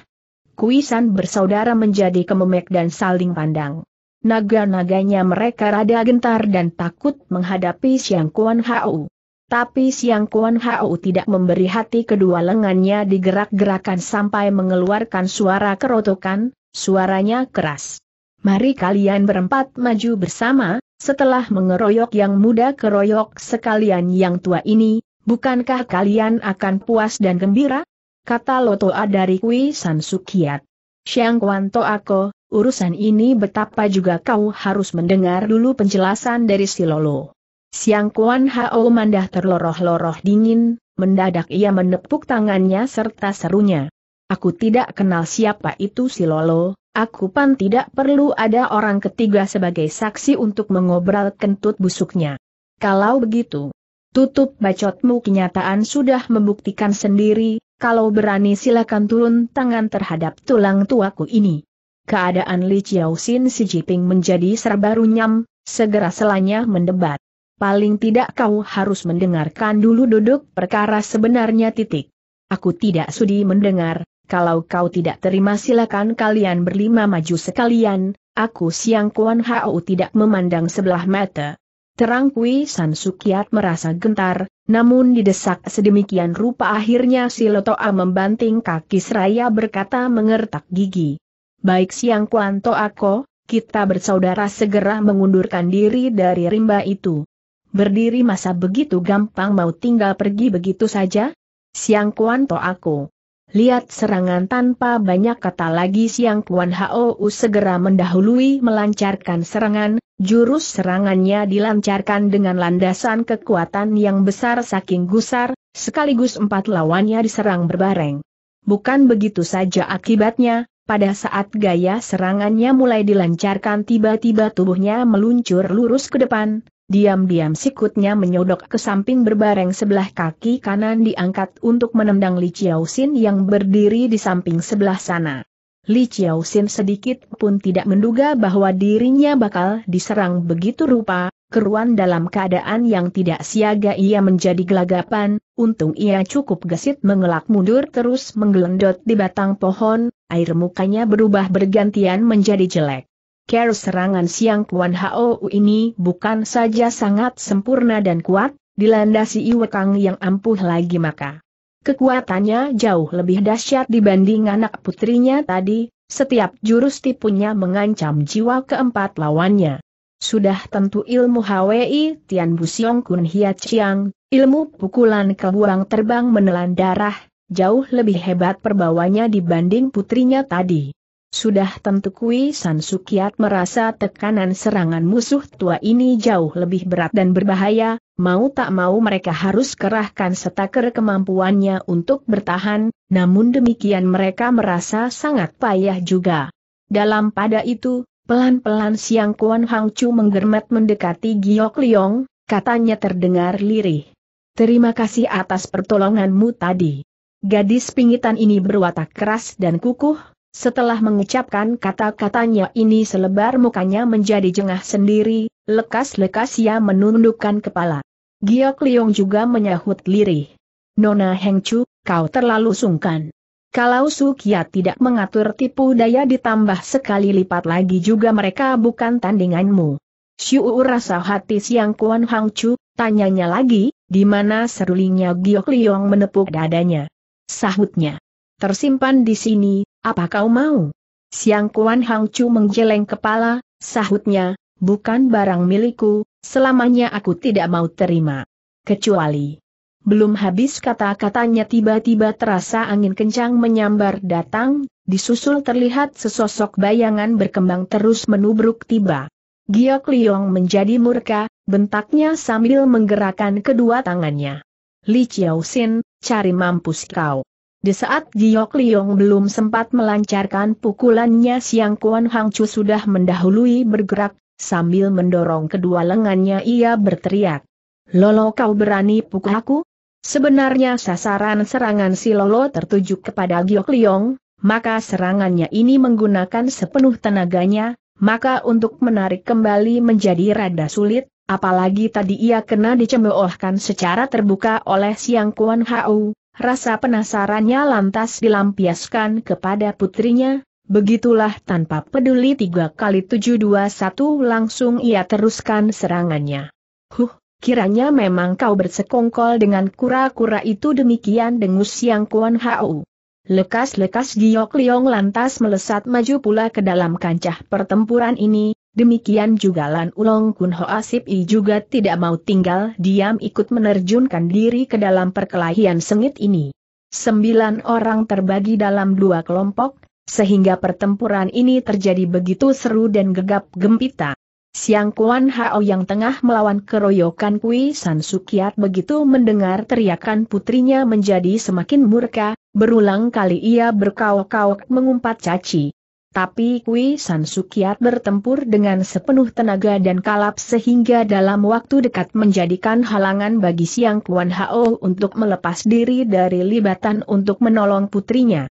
Kuisan bersaudara menjadi kememek dan saling pandang. Naga-naganya mereka rada gentar dan takut menghadapi Siang Kuan Hau. Tapi Siang Kuan Hau tidak memberi hati kedua lengannya digerak-gerakan sampai mengeluarkan suara kerotokan, suaranya keras. Mari kalian berempat maju bersama, setelah mengeroyok yang muda keroyok sekalian yang tua ini, bukankah kalian akan puas dan gembira? Kata Lotoa dari Kui San Sukiat. Siang Kwanto Ako, urusan ini betapa juga kau harus mendengar dulu penjelasan dari Silolo. Siang Kwan Hao mandah terloroh-loroh dingin, mendadak ia menepuk tangannya serta serunya. Aku tidak kenal siapa itu si Lolo, aku pan tidak perlu ada orang ketiga sebagai saksi untuk mengobral kentut busuknya. Kalau begitu, tutup bacotmu kenyataan sudah membuktikan sendiri, kalau berani silakan turun tangan terhadap tulang tuaku ini. Keadaan Li Xiaoxin si Jinping menjadi serba runyam, segera selanya mendebat. Paling tidak kau harus mendengarkan dulu duduk perkara sebenarnya titik. Aku tidak sudi mendengar, kalau kau tidak terima silakan kalian berlima maju sekalian, aku siang Kuan Hao tidak memandang sebelah mata. Terang Kui San Sukiat merasa gentar, namun didesak sedemikian rupa akhirnya si Lotoa membanting kaki seraya berkata mengertak gigi. Baik siang Kuan Toako, kita bersaudara segera mengundurkan diri dari rimba itu. Berdiri masa begitu gampang mau tinggal pergi begitu saja? Siang Kuan Toako. Lihat serangan tanpa banyak kata lagi Siang Kuan Hou segera mendahului melancarkan serangan, jurus serangannya dilancarkan dengan landasan kekuatan yang besar saking gusar, sekaligus empat lawannya diserang berbareng. Bukan begitu saja akibatnya, pada saat gaya serangannya mulai dilancarkan tiba-tiba tubuhnya meluncur lurus ke depan, Diam-diam sikutnya menyodok ke samping berbareng sebelah kaki kanan diangkat untuk menendang Li Xiaoxin yang berdiri di samping sebelah sana. Li Xiaoxin sedikit pun tidak menduga bahwa dirinya bakal diserang begitu rupa, keruan dalam keadaan yang tidak siaga ia menjadi gelagapan, untung ia cukup gesit mengelak mundur terus menggelendot di batang pohon, air mukanya berubah bergantian menjadi jelek. Care serangan siang Kuan Hao ini bukan saja sangat sempurna dan kuat, dilandasi Iwekang yang ampuh lagi maka. Kekuatannya jauh lebih dahsyat dibanding anak putrinya tadi, setiap jurus tipunya mengancam jiwa keempat lawannya. Sudah tentu ilmu Hwi Tian Busiong Kun Hiat Chiang, ilmu pukulan kebuang terbang menelan darah, jauh lebih hebat perbawanya dibanding putrinya tadi. Sudah tentu Kui San Sukiat merasa tekanan serangan musuh tua ini jauh lebih berat dan berbahaya, mau tak mau mereka harus kerahkan setaker kemampuannya untuk bertahan, namun demikian mereka merasa sangat payah juga. Dalam pada itu, pelan-pelan Siang Kuan Hang Chu menggermet mendekati Giok Liong, katanya terdengar lirih. Terima kasih atas pertolonganmu tadi. Gadis pingitan ini berwatak keras dan kukuh, setelah mengucapkan kata-katanya ini selebar mukanya menjadi jengah sendiri, lekas-lekas ia menundukkan kepala. Giok Liong juga menyahut lirih. Nona Heng Chu, kau terlalu sungkan. Kalau Sukia tidak mengatur tipu daya ditambah sekali lipat lagi juga mereka bukan tandinganmu. Syu rasa hati siang Kuan Hang Chu, tanyanya lagi, di mana serulingnya Giok Liong menepuk dadanya. Sahutnya. Tersimpan di sini, apa kau mau? Siang Kuan Hang Chu menggeleng kepala, sahutnya, bukan barang milikku, selamanya aku tidak mau terima. Kecuali. Belum habis kata-katanya tiba-tiba terasa angin kencang menyambar datang, disusul terlihat sesosok bayangan berkembang terus menubruk tiba. Giok Liong menjadi murka, bentaknya sambil menggerakkan kedua tangannya. Li Chiao Sin, cari mampus kau. Di saat Giok Liong belum sempat melancarkan pukulannya Siang Kuan Chu sudah mendahului bergerak, sambil mendorong kedua lengannya ia berteriak. Lolo kau berani pukul aku? Sebenarnya sasaran serangan si Lolo tertuju kepada Giok Liong, maka serangannya ini menggunakan sepenuh tenaganya, maka untuk menarik kembali menjadi rada sulit, apalagi tadi ia kena dicemoohkan secara terbuka oleh Siang Kuan Hau, Rasa penasarannya lantas dilampiaskan kepada putrinya, begitulah tanpa peduli tiga kali tujuh dua satu langsung ia teruskan serangannya. Huh, kiranya memang kau bersekongkol dengan kura-kura itu demikian dengus yang Kuan Hau. Lekas-lekas Giok Liong lantas melesat maju pula ke dalam kancah pertempuran ini, Demikian juga Lan Ulong Kun Ho Asip I juga tidak mau tinggal diam ikut menerjunkan diri ke dalam perkelahian sengit ini. Sembilan orang terbagi dalam dua kelompok, sehingga pertempuran ini terjadi begitu seru dan gegap gempita. Siang Kuan Hao yang tengah melawan keroyokan Kui San Sukiat begitu mendengar teriakan putrinya menjadi semakin murka, berulang kali ia berkau kauk mengumpat caci. Tapi Kui San Sukiat bertempur dengan sepenuh tenaga dan kalap sehingga dalam waktu dekat menjadikan halangan bagi Siang Kuan Hao untuk melepas diri dari libatan untuk menolong putrinya.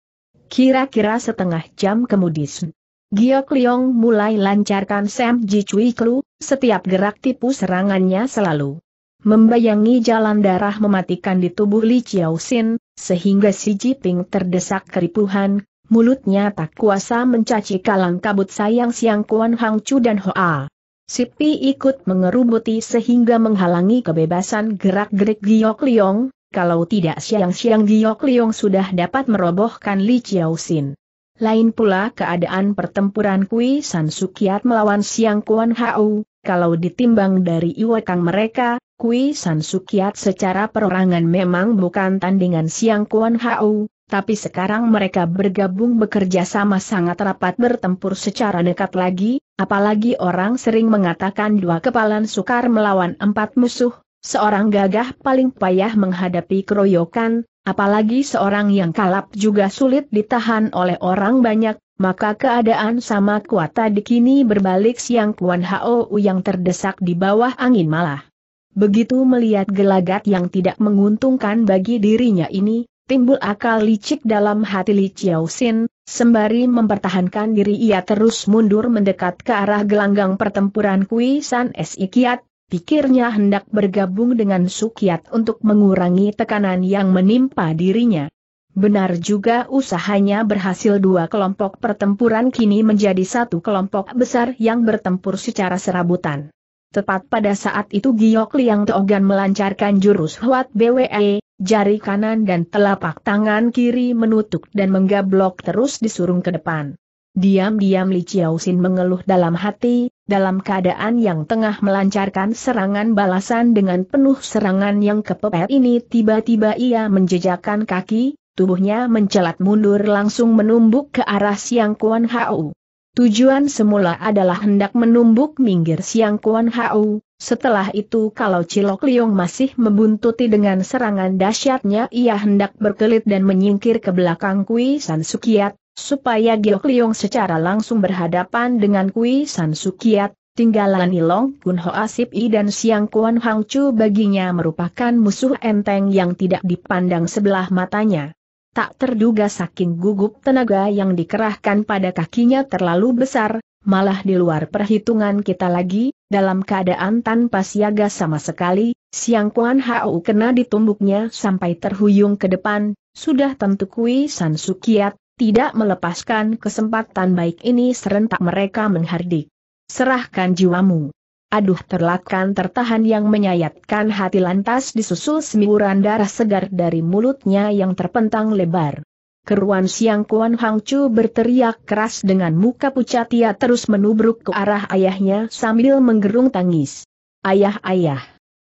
Kira-kira setengah jam kemudian, Giok Leong mulai lancarkan Sam Ji Chui Klu, setiap gerak tipu serangannya selalu membayangi jalan darah mematikan di tubuh Li Chiao Sin, sehingga Si Jiping terdesak keripuhan mulutnya tak kuasa mencaci kalang kabut sayang siang Kuan Hang Chu dan Hoa. Sipi ikut mengerubuti sehingga menghalangi kebebasan gerak-gerik Giok Liong, kalau tidak siang-siang Giok Liong sudah dapat merobohkan Li Chiao Sin. Lain pula keadaan pertempuran Kui San Sukiat melawan Siang Kuan Hao, kalau ditimbang dari iwakang mereka, Kui San Sukiat secara perorangan memang bukan tandingan Siang Kuan Hao, tapi sekarang mereka bergabung bekerja sama sangat rapat bertempur secara dekat lagi, apalagi orang sering mengatakan dua kepalan sukar melawan empat musuh, seorang gagah paling payah menghadapi keroyokan, apalagi seorang yang kalap juga sulit ditahan oleh orang banyak, maka keadaan sama kuat tadi dikini berbalik siang Kuan Hao yang terdesak di bawah angin malah. Begitu melihat gelagat yang tidak menguntungkan bagi dirinya ini, timbul akal licik dalam hati Li Chiao Sin, sembari mempertahankan diri ia terus mundur mendekat ke arah gelanggang pertempuran Kui San Si Kiat, pikirnya hendak bergabung dengan Sukiat untuk mengurangi tekanan yang menimpa dirinya. Benar juga usahanya berhasil dua kelompok pertempuran kini menjadi satu kelompok besar yang bertempur secara serabutan. Tepat pada saat itu Giok Liang Togan melancarkan jurus Huat BWE, jari kanan dan telapak tangan kiri menutup dan menggablok terus disurung ke depan. Diam-diam Li Sin mengeluh dalam hati, dalam keadaan yang tengah melancarkan serangan balasan dengan penuh serangan yang kepepet ini tiba-tiba ia menjejakkan kaki, tubuhnya mencelat mundur langsung menumbuk ke arah Siang Kuan Hao. Tujuan semula adalah hendak menumbuk minggir siang Kuan Hau. setelah itu kalau Cilok Liong masih membuntuti dengan serangan dahsyatnya ia hendak berkelit dan menyingkir ke belakang Kui San Sukiat, supaya Giok Liong secara langsung berhadapan dengan Kui San Sukiat, tinggalan Ilong Kun Ho Asip I dan Siang Kuan Hang Chu baginya merupakan musuh enteng yang tidak dipandang sebelah matanya tak terduga saking gugup tenaga yang dikerahkan pada kakinya terlalu besar, malah di luar perhitungan kita lagi, dalam keadaan tanpa siaga sama sekali, Siang Kuan Hau kena ditumbuknya sampai terhuyung ke depan, sudah tentu Kui San Sukiat, tidak melepaskan kesempatan baik ini serentak mereka menghardik. Serahkan jiwamu. Aduh terlakan tertahan yang menyayatkan hati lantas disusul semiuran darah segar dari mulutnya yang terpentang lebar. Keruan siang Kuan Hang Chu berteriak keras dengan muka pucat ia terus menubruk ke arah ayahnya sambil menggerung tangis. Ayah ayah.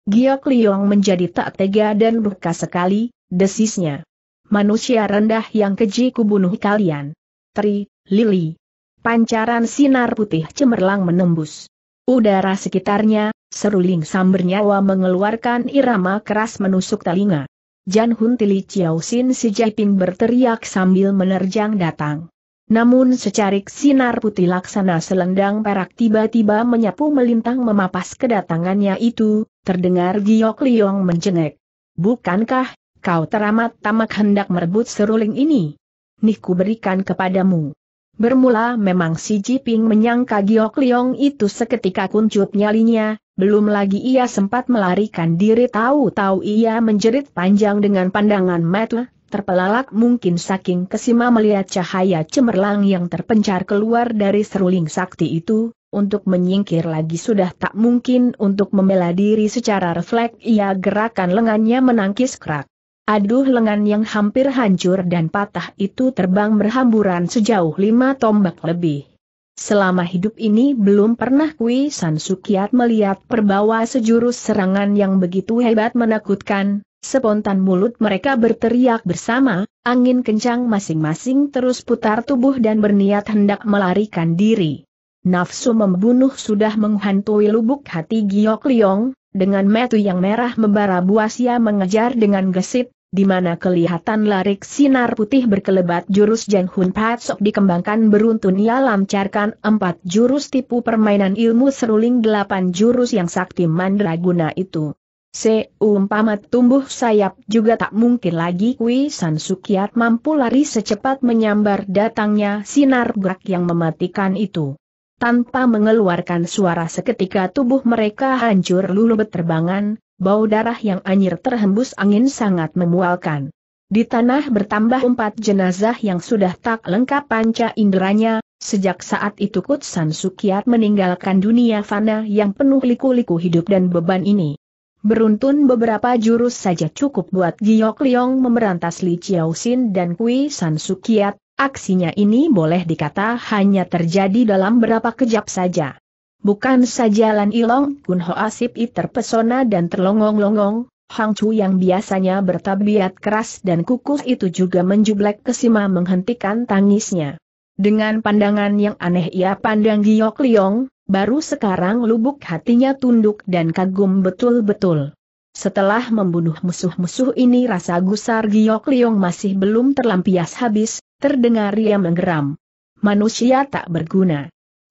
Giok Liong menjadi tak tega dan buka sekali, desisnya. Manusia rendah yang keji kubunuh kalian. Tri, Lili. Pancaran sinar putih cemerlang menembus Udara sekitarnya, seruling sambernyawa mengeluarkan irama keras menusuk telinga. Jan Hun Tili Chiao Sin Si Jaiping berteriak sambil menerjang datang. Namun secarik sinar putih laksana selendang perak tiba-tiba menyapu melintang memapas kedatangannya itu, terdengar Giok Liong menjengek. Bukankah, kau teramat tamak hendak merebut seruling ini? Niku berikan kepadamu. Bermula memang Si Jiping menyangka Giok Leong itu seketika kuncup nyalinya, belum lagi ia sempat melarikan diri tahu-tahu ia menjerit panjang dengan pandangan mata, terpelalak mungkin saking kesima melihat cahaya cemerlang yang terpencar keluar dari seruling sakti itu, untuk menyingkir lagi sudah tak mungkin untuk membela diri secara refleks ia gerakan lengannya menangkis kerak. Aduh lengan yang hampir hancur dan patah itu terbang berhamburan sejauh lima tombak lebih. Selama hidup ini belum pernah Kui San Sukiat melihat perbawa sejurus serangan yang begitu hebat menakutkan, spontan mulut mereka berteriak bersama, angin kencang masing-masing terus putar tubuh dan berniat hendak melarikan diri. Nafsu membunuh sudah menghantui lubuk hati Giok Liong, dengan metu yang merah membara buas ia mengejar dengan gesit, di mana kelihatan larik sinar putih berkelebat jurus Jeng Hun Pat Sok dikembangkan beruntun ia lancarkan empat jurus tipu permainan ilmu seruling delapan jurus yang sakti mandraguna itu. Seumpama tumbuh sayap juga tak mungkin lagi Kui San Sukiat mampu lari secepat menyambar datangnya sinar gerak yang mematikan itu. Tanpa mengeluarkan suara seketika tubuh mereka hancur lulu berterbangan bau darah yang anjir terhembus angin sangat memualkan. Di tanah bertambah empat jenazah yang sudah tak lengkap panca inderanya, sejak saat itu Kutsan Sukiat meninggalkan dunia fana yang penuh liku-liku hidup dan beban ini. Beruntun beberapa jurus saja cukup buat Giok Liong memberantas Li Chiaosin dan Kui San Sukiat, aksinya ini boleh dikata hanya terjadi dalam berapa kejap saja. Bukan saja Lan Ilong Kun Ho Asip I terpesona dan terlongong-longong, Hang Chu yang biasanya bertabiat keras dan kukus itu juga menjublek kesima menghentikan tangisnya. Dengan pandangan yang aneh ia pandang Giok Liong, baru sekarang lubuk hatinya tunduk dan kagum betul-betul. Setelah membunuh musuh-musuh ini rasa gusar Giok Liong masih belum terlampias habis, terdengar ia menggeram. Manusia tak berguna.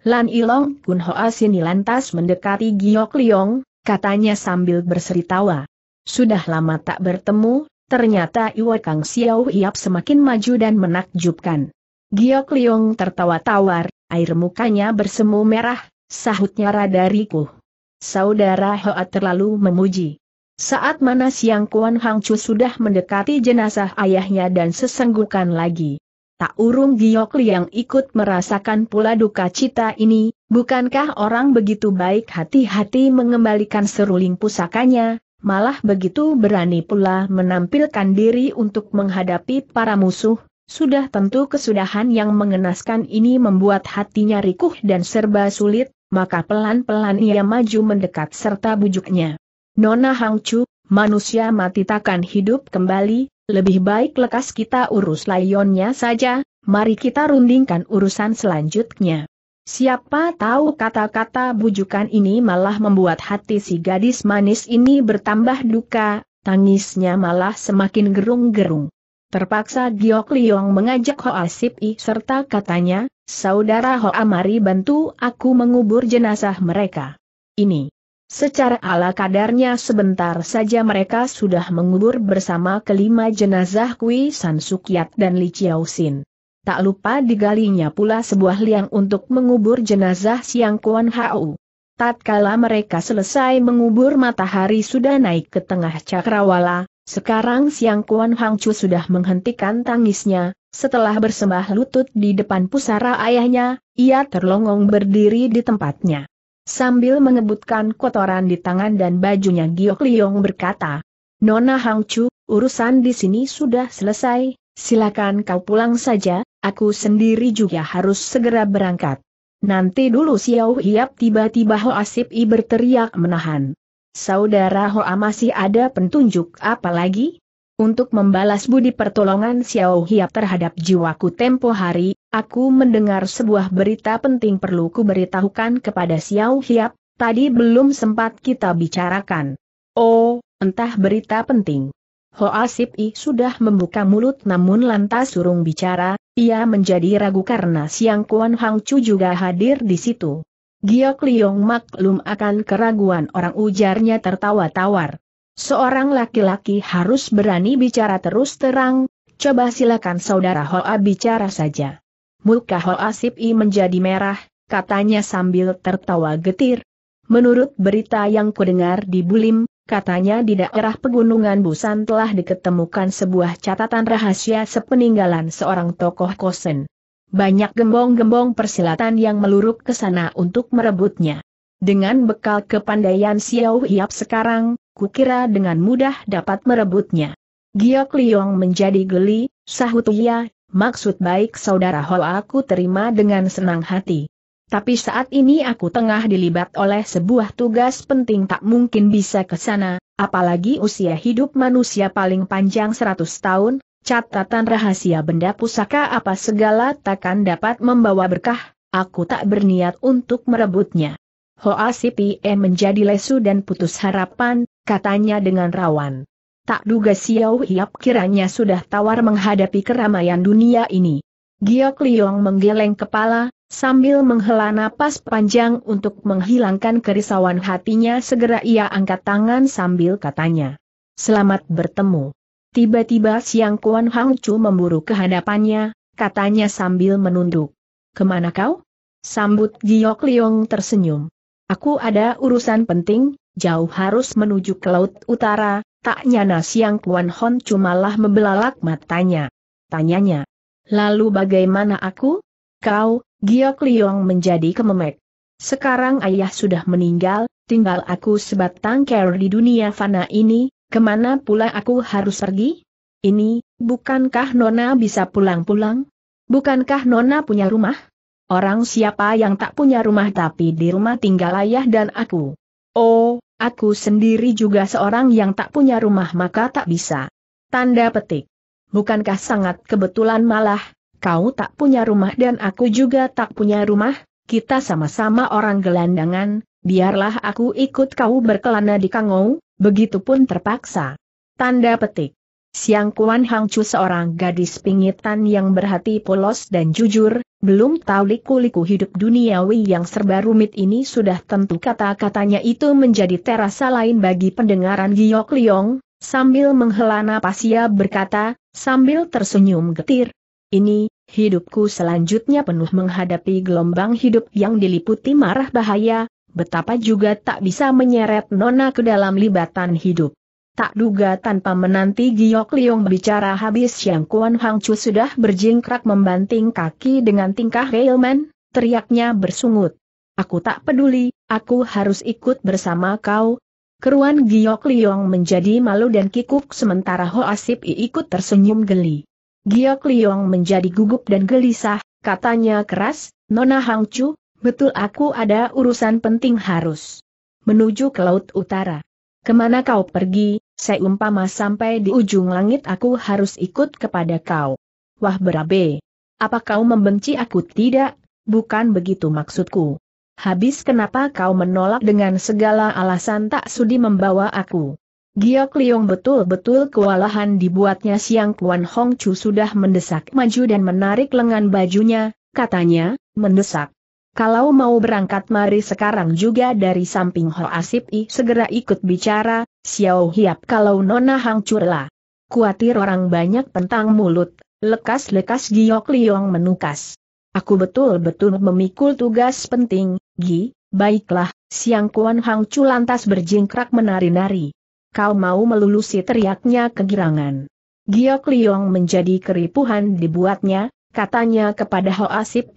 Lan Ilong Kun Hoa Sini lantas mendekati Giok Liong, katanya sambil tawa. Sudah lama tak bertemu, ternyata Iwa Kang Xiao Iap semakin maju dan menakjubkan. Giok Liong tertawa tawar, air mukanya bersemu merah, sahutnya rada rikuh. Saudara Hoa terlalu memuji. Saat mana siang Kuan Hang Chu sudah mendekati jenazah ayahnya dan sesenggukan lagi. Tak urung Giok Liang ikut merasakan pula duka cita ini, bukankah orang begitu baik hati-hati mengembalikan seruling pusakanya, malah begitu berani pula menampilkan diri untuk menghadapi para musuh, sudah tentu kesudahan yang mengenaskan ini membuat hatinya rikuh dan serba sulit, maka pelan-pelan ia maju mendekat serta bujuknya. Nona Hangcu, manusia mati takkan hidup kembali, lebih baik lekas kita urus layonnya saja, mari kita rundingkan urusan selanjutnya. Siapa tahu kata-kata bujukan ini malah membuat hati si gadis manis ini bertambah duka, tangisnya malah semakin gerung-gerung. Terpaksa Giok Liong mengajak Hoa Sip I serta katanya, Saudara Hoa mari bantu aku mengubur jenazah mereka. Ini. Secara ala kadarnya sebentar saja mereka sudah mengubur bersama kelima jenazah Kui San Sukyat dan Li Chiao Sin. Tak lupa digalinya pula sebuah liang untuk mengubur jenazah Siang Kuan Hau. Tatkala mereka selesai mengubur matahari sudah naik ke tengah cakrawala, sekarang Siang Kuan Chu sudah menghentikan tangisnya, setelah bersembah lutut di depan pusara ayahnya, ia terlongong berdiri di tempatnya. Sambil mengebutkan kotoran di tangan dan bajunya Giok Liong berkata, Nona Chu, urusan di sini sudah selesai, silakan kau pulang saja, aku sendiri juga harus segera berangkat. Nanti dulu Xiao Hiap tiba-tiba Ho Asip I berteriak menahan. Saudara Hoa masih ada petunjuk, apa lagi? untuk membalas budi pertolongan Xiao Hiap terhadap jiwaku tempo hari, aku mendengar sebuah berita penting perlu ku beritahukan kepada Xiao Hiap, tadi belum sempat kita bicarakan. Oh, entah berita penting. Ho I sudah membuka mulut namun lantas surung bicara, ia menjadi ragu karena Siang Kuan Hang Chu juga hadir di situ. Giok Liong maklum akan keraguan orang ujarnya tertawa tawar. Seorang laki-laki harus berani bicara terus terang, coba silakan saudara Hoa bicara saja. Muka Hoa Sip'i menjadi merah, katanya sambil tertawa getir. Menurut berita yang kudengar di Bulim, katanya di daerah pegunungan Busan telah diketemukan sebuah catatan rahasia sepeninggalan seorang tokoh Kosen. Banyak gembong-gembong persilatan yang meluruk ke sana untuk merebutnya. Dengan bekal kepandaian Xiao Hiap sekarang, kukira dengan mudah dapat merebutnya. Giok Liong menjadi geli, sahut ia, maksud baik saudara Ho aku terima dengan senang hati. Tapi saat ini aku tengah dilibat oleh sebuah tugas penting tak mungkin bisa ke sana, apalagi usia hidup manusia paling panjang 100 tahun, catatan rahasia benda pusaka apa segala takkan dapat membawa berkah, aku tak berniat untuk merebutnya. Hoa CPM eh, menjadi lesu dan putus harapan, katanya dengan rawan. Tak duga Xiao Hiap kiranya sudah tawar menghadapi keramaian dunia ini. Giok Liong menggeleng kepala, sambil menghela napas panjang untuk menghilangkan kerisauan hatinya segera ia angkat tangan sambil katanya. Selamat bertemu. Tiba-tiba Siang Kuan Hang Chu memburu kehadapannya, katanya sambil menunduk. Kemana kau? Sambut Giok Liong tersenyum. Aku ada urusan penting, jauh harus menuju ke Laut Utara, tak nyana siang Kuan Hon cumalah membelalak matanya. Tanyanya, lalu bagaimana aku? Kau, Giok Liong menjadi kememek. Sekarang ayah sudah meninggal, tinggal aku sebatang ker di dunia fana ini, kemana pula aku harus pergi? Ini, bukankah Nona bisa pulang-pulang? Bukankah Nona punya rumah? Orang siapa yang tak punya rumah tapi di rumah tinggal ayah dan aku. Oh, aku sendiri juga seorang yang tak punya rumah maka tak bisa. Tanda petik. Bukankah sangat kebetulan malah, kau tak punya rumah dan aku juga tak punya rumah, kita sama-sama orang gelandangan, biarlah aku ikut kau berkelana di Kangou, begitupun terpaksa. Tanda petik. Siang Kuan Hangcu seorang gadis pingitan yang berhati polos dan jujur, belum tahu liku-liku hidup duniawi yang serba rumit ini sudah tentu kata-katanya itu menjadi terasa lain bagi pendengaran Giok Liong, sambil menghela napas ia berkata, sambil tersenyum getir. Ini, hidupku selanjutnya penuh menghadapi gelombang hidup yang diliputi marah bahaya, betapa juga tak bisa menyeret nona ke dalam libatan hidup. Tak duga tanpa menanti Giok Liong bicara habis Yang Kuan Hang Chu sudah berjingkrak membanting kaki dengan tingkah Railman, teriaknya bersungut. Aku tak peduli, aku harus ikut bersama kau. Keruan Giok Liong menjadi malu dan kikuk sementara Ho Asip ikut tersenyum geli. Giok Liong menjadi gugup dan gelisah, katanya keras, Nona Hang Chu, betul aku ada urusan penting harus menuju ke Laut Utara. Kemana kau pergi, Seumpama sampai di ujung langit aku harus ikut kepada kau. Wah berabe. Apa kau membenci aku tidak? Bukan begitu maksudku. Habis kenapa kau menolak dengan segala alasan tak sudi membawa aku? Giok Liong betul-betul kewalahan dibuatnya siang Kuan Hong Chu sudah mendesak maju dan menarik lengan bajunya, katanya, mendesak. Kalau mau berangkat mari sekarang juga dari samping Ho Asip I segera ikut bicara, Xiao Hiap kalau Nona Hang Curla. Kuatir orang banyak tentang mulut, lekas-lekas Giok Liong menukas. Aku betul-betul memikul tugas penting, Gi, baiklah, Siang Kuan Hang Cu lantas berjingkrak menari-nari. Kau mau melulusi teriaknya kegirangan. Giok Liong menjadi keripuhan dibuatnya, katanya kepada Ho Asip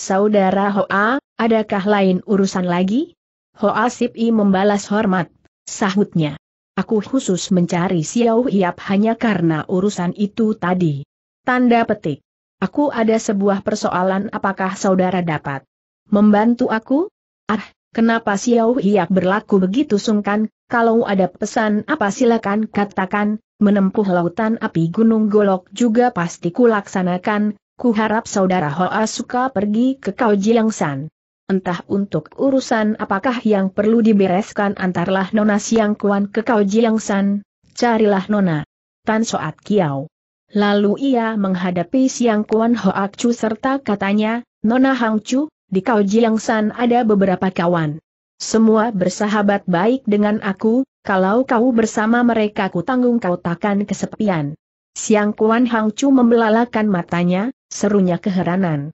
Saudara Hoa, adakah lain urusan lagi? Hoa Sipi membalas hormat, sahutnya. Aku khusus mencari Xiao Hiap hanya karena urusan itu tadi. Tanda petik. Aku ada sebuah persoalan apakah saudara dapat membantu aku? Ah, kenapa Xiao Hiap berlaku begitu sungkan, kalau ada pesan apa silakan katakan, menempuh lautan api gunung golok juga pasti kulaksanakan, Ku harap saudara Hoa suka pergi ke Kau Jiangsan. Entah untuk urusan apakah yang perlu dibereskan antarlah Nona Siang Kuan ke Kau Jiangsan, carilah Nona. Tan Soat Kiao. Lalu ia menghadapi Siang Kuan Hoa Chu serta katanya, Nona Hang Chu, di Kau Jiangsan ada beberapa kawan. Semua bersahabat baik dengan aku, kalau kau bersama mereka ku tanggung kau takkan kesepian. Siang Kuan Hang Chu membelalakan matanya, serunya keheranan.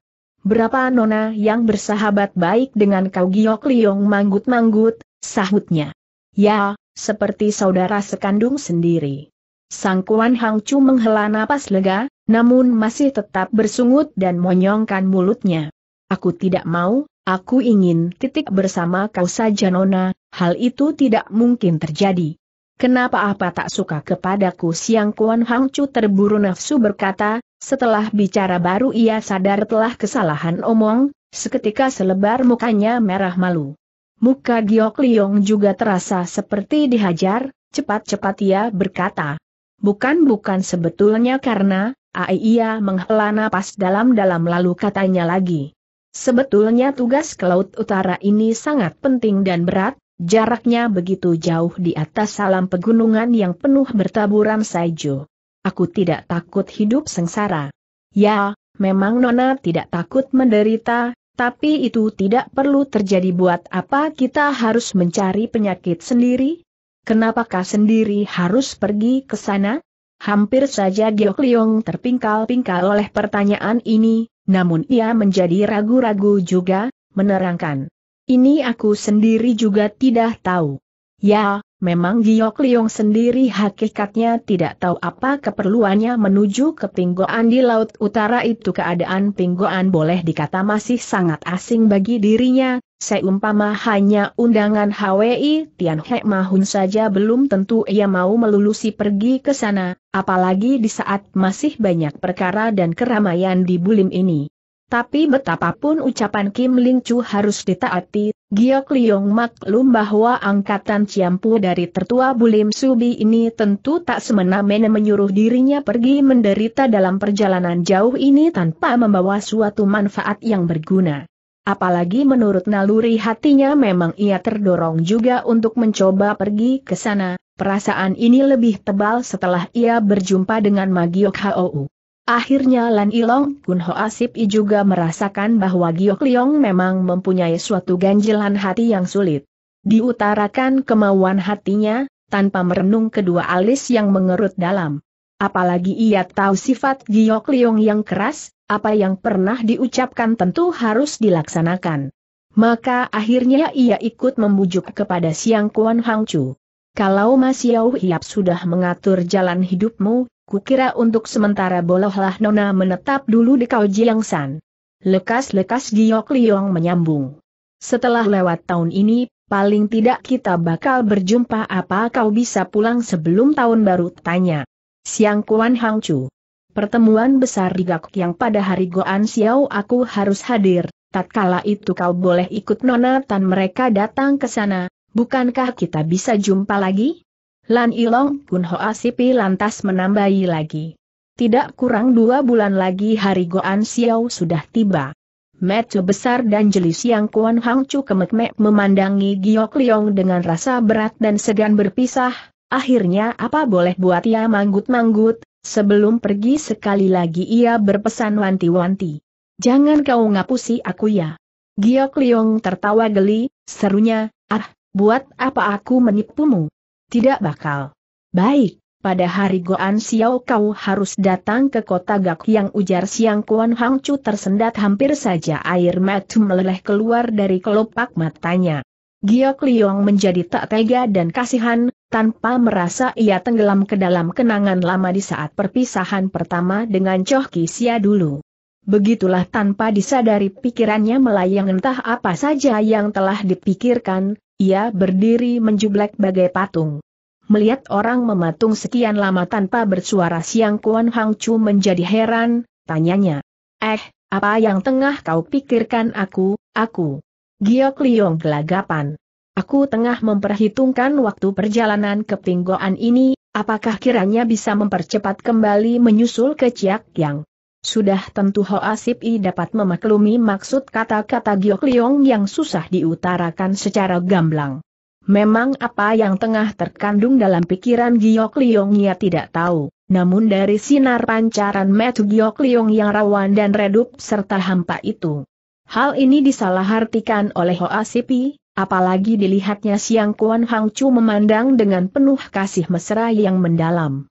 Berapa nona yang bersahabat baik dengan kau Giok Liong manggut-manggut, sahutnya. Ya, seperti saudara sekandung sendiri. Sang Kuan Hang Chu menghela napas lega, namun masih tetap bersungut dan monyongkan mulutnya. Aku tidak mau, aku ingin titik bersama kau saja Nona, hal itu tidak mungkin terjadi. Kenapa apa tak suka kepadaku siang Kuan Hang Chu terburu nafsu berkata, setelah bicara baru ia sadar telah kesalahan omong, seketika selebar mukanya merah malu. Muka Giok Liong juga terasa seperti dihajar, cepat-cepat ia berkata. Bukan-bukan sebetulnya karena, ai ia menghela napas dalam-dalam lalu katanya lagi. Sebetulnya tugas ke Laut Utara ini sangat penting dan berat, Jaraknya begitu jauh di atas salam pegunungan yang penuh bertaburan salju. Aku tidak takut hidup sengsara. Ya, memang Nona tidak takut menderita, tapi itu tidak perlu terjadi buat apa kita harus mencari penyakit sendiri? Kenapakah sendiri harus pergi ke sana? Hampir saja Giok Liong terpingkal-pingkal oleh pertanyaan ini, namun ia menjadi ragu-ragu juga, menerangkan. Ini aku sendiri juga tidak tahu. Ya, memang Giok Liong sendiri hakikatnya tidak tahu apa keperluannya menuju ke pinggoan di Laut Utara itu keadaan pinggoan boleh dikata masih sangat asing bagi dirinya, seumpama hanya undangan HWI Tian Hek Mahun saja belum tentu ia mau melulusi pergi ke sana, apalagi di saat masih banyak perkara dan keramaian di Bulim ini. Tapi betapapun ucapan Kim Ling Chu harus ditaati, Giok Liong maklum bahwa angkatan Ciampu dari tertua Bulim Subi ini tentu tak semena-mena menyuruh dirinya pergi menderita dalam perjalanan jauh ini tanpa membawa suatu manfaat yang berguna. Apalagi menurut naluri hatinya memang ia terdorong juga untuk mencoba pergi ke sana, perasaan ini lebih tebal setelah ia berjumpa dengan Magiok Hou. Akhirnya Lan Ilong Kun Ho Asip I juga merasakan bahwa Giok Liong memang mempunyai suatu ganjilan hati yang sulit. Diutarakan kemauan hatinya, tanpa merenung kedua alis yang mengerut dalam. Apalagi ia tahu sifat Giok Liong yang keras, apa yang pernah diucapkan tentu harus dilaksanakan. Maka akhirnya ia ikut membujuk kepada Siang Kuan Hang Chu. Kalau Mas Yau Hiap sudah mengatur jalan hidupmu, Kukira untuk sementara bolehlah Nona menetap dulu di Kau Jiang San. Lekas-lekas Giok Liong menyambung. Setelah lewat tahun ini, paling tidak kita bakal berjumpa apa kau bisa pulang sebelum tahun baru tanya. Siang Kuan Hang Chu. Pertemuan besar di Gak yang pada hari Goan Xiao aku harus hadir, tatkala itu kau boleh ikut nona tan mereka datang ke sana, bukankah kita bisa jumpa lagi? Lan Ilong Kun Hoa Sipi lantas menambahi lagi. Tidak kurang dua bulan lagi hari Goan Xiao sudah tiba. Metu besar dan jeli yang Kuan Hang Chu mek memandangi Giok Liong dengan rasa berat dan segan berpisah, akhirnya apa boleh buat ia manggut-manggut, sebelum pergi sekali lagi ia berpesan wanti-wanti. Jangan kau ngapusi aku ya. Giok Liong tertawa geli, serunya, ah, buat apa aku menipumu? Tidak bakal. Baik, pada hari Goan Xiao kau harus datang ke kota Gak yang ujar Siang Kuan Hang Chu tersendat hampir saja air mata meleleh keluar dari kelopak matanya. Giok Liong menjadi tak tega dan kasihan, tanpa merasa ia tenggelam ke dalam kenangan lama di saat perpisahan pertama dengan Choh Kisia dulu. Begitulah tanpa disadari pikirannya melayang entah apa saja yang telah dipikirkan, ia berdiri menjublek bagai patung. Melihat orang mematung sekian lama tanpa bersuara siang Kuan Hang Chu menjadi heran, tanyanya. Eh, apa yang tengah kau pikirkan aku, aku? Giok Liong gelagapan. Aku tengah memperhitungkan waktu perjalanan ke Pinggoan ini, apakah kiranya bisa mempercepat kembali menyusul ke Ciak Yang? Sudah tentu Hoasip I dapat memaklumi maksud kata-kata Giok Liong yang susah diutarakan secara gamblang. Memang apa yang tengah terkandung dalam pikiran Giok Liong ia tidak tahu, namun dari sinar pancaran metu Giok Liong yang rawan dan redup serta hampa itu. Hal ini disalahartikan oleh Hoasip I, apalagi dilihatnya Siang Kuan Hang Chu memandang dengan penuh kasih mesra yang mendalam.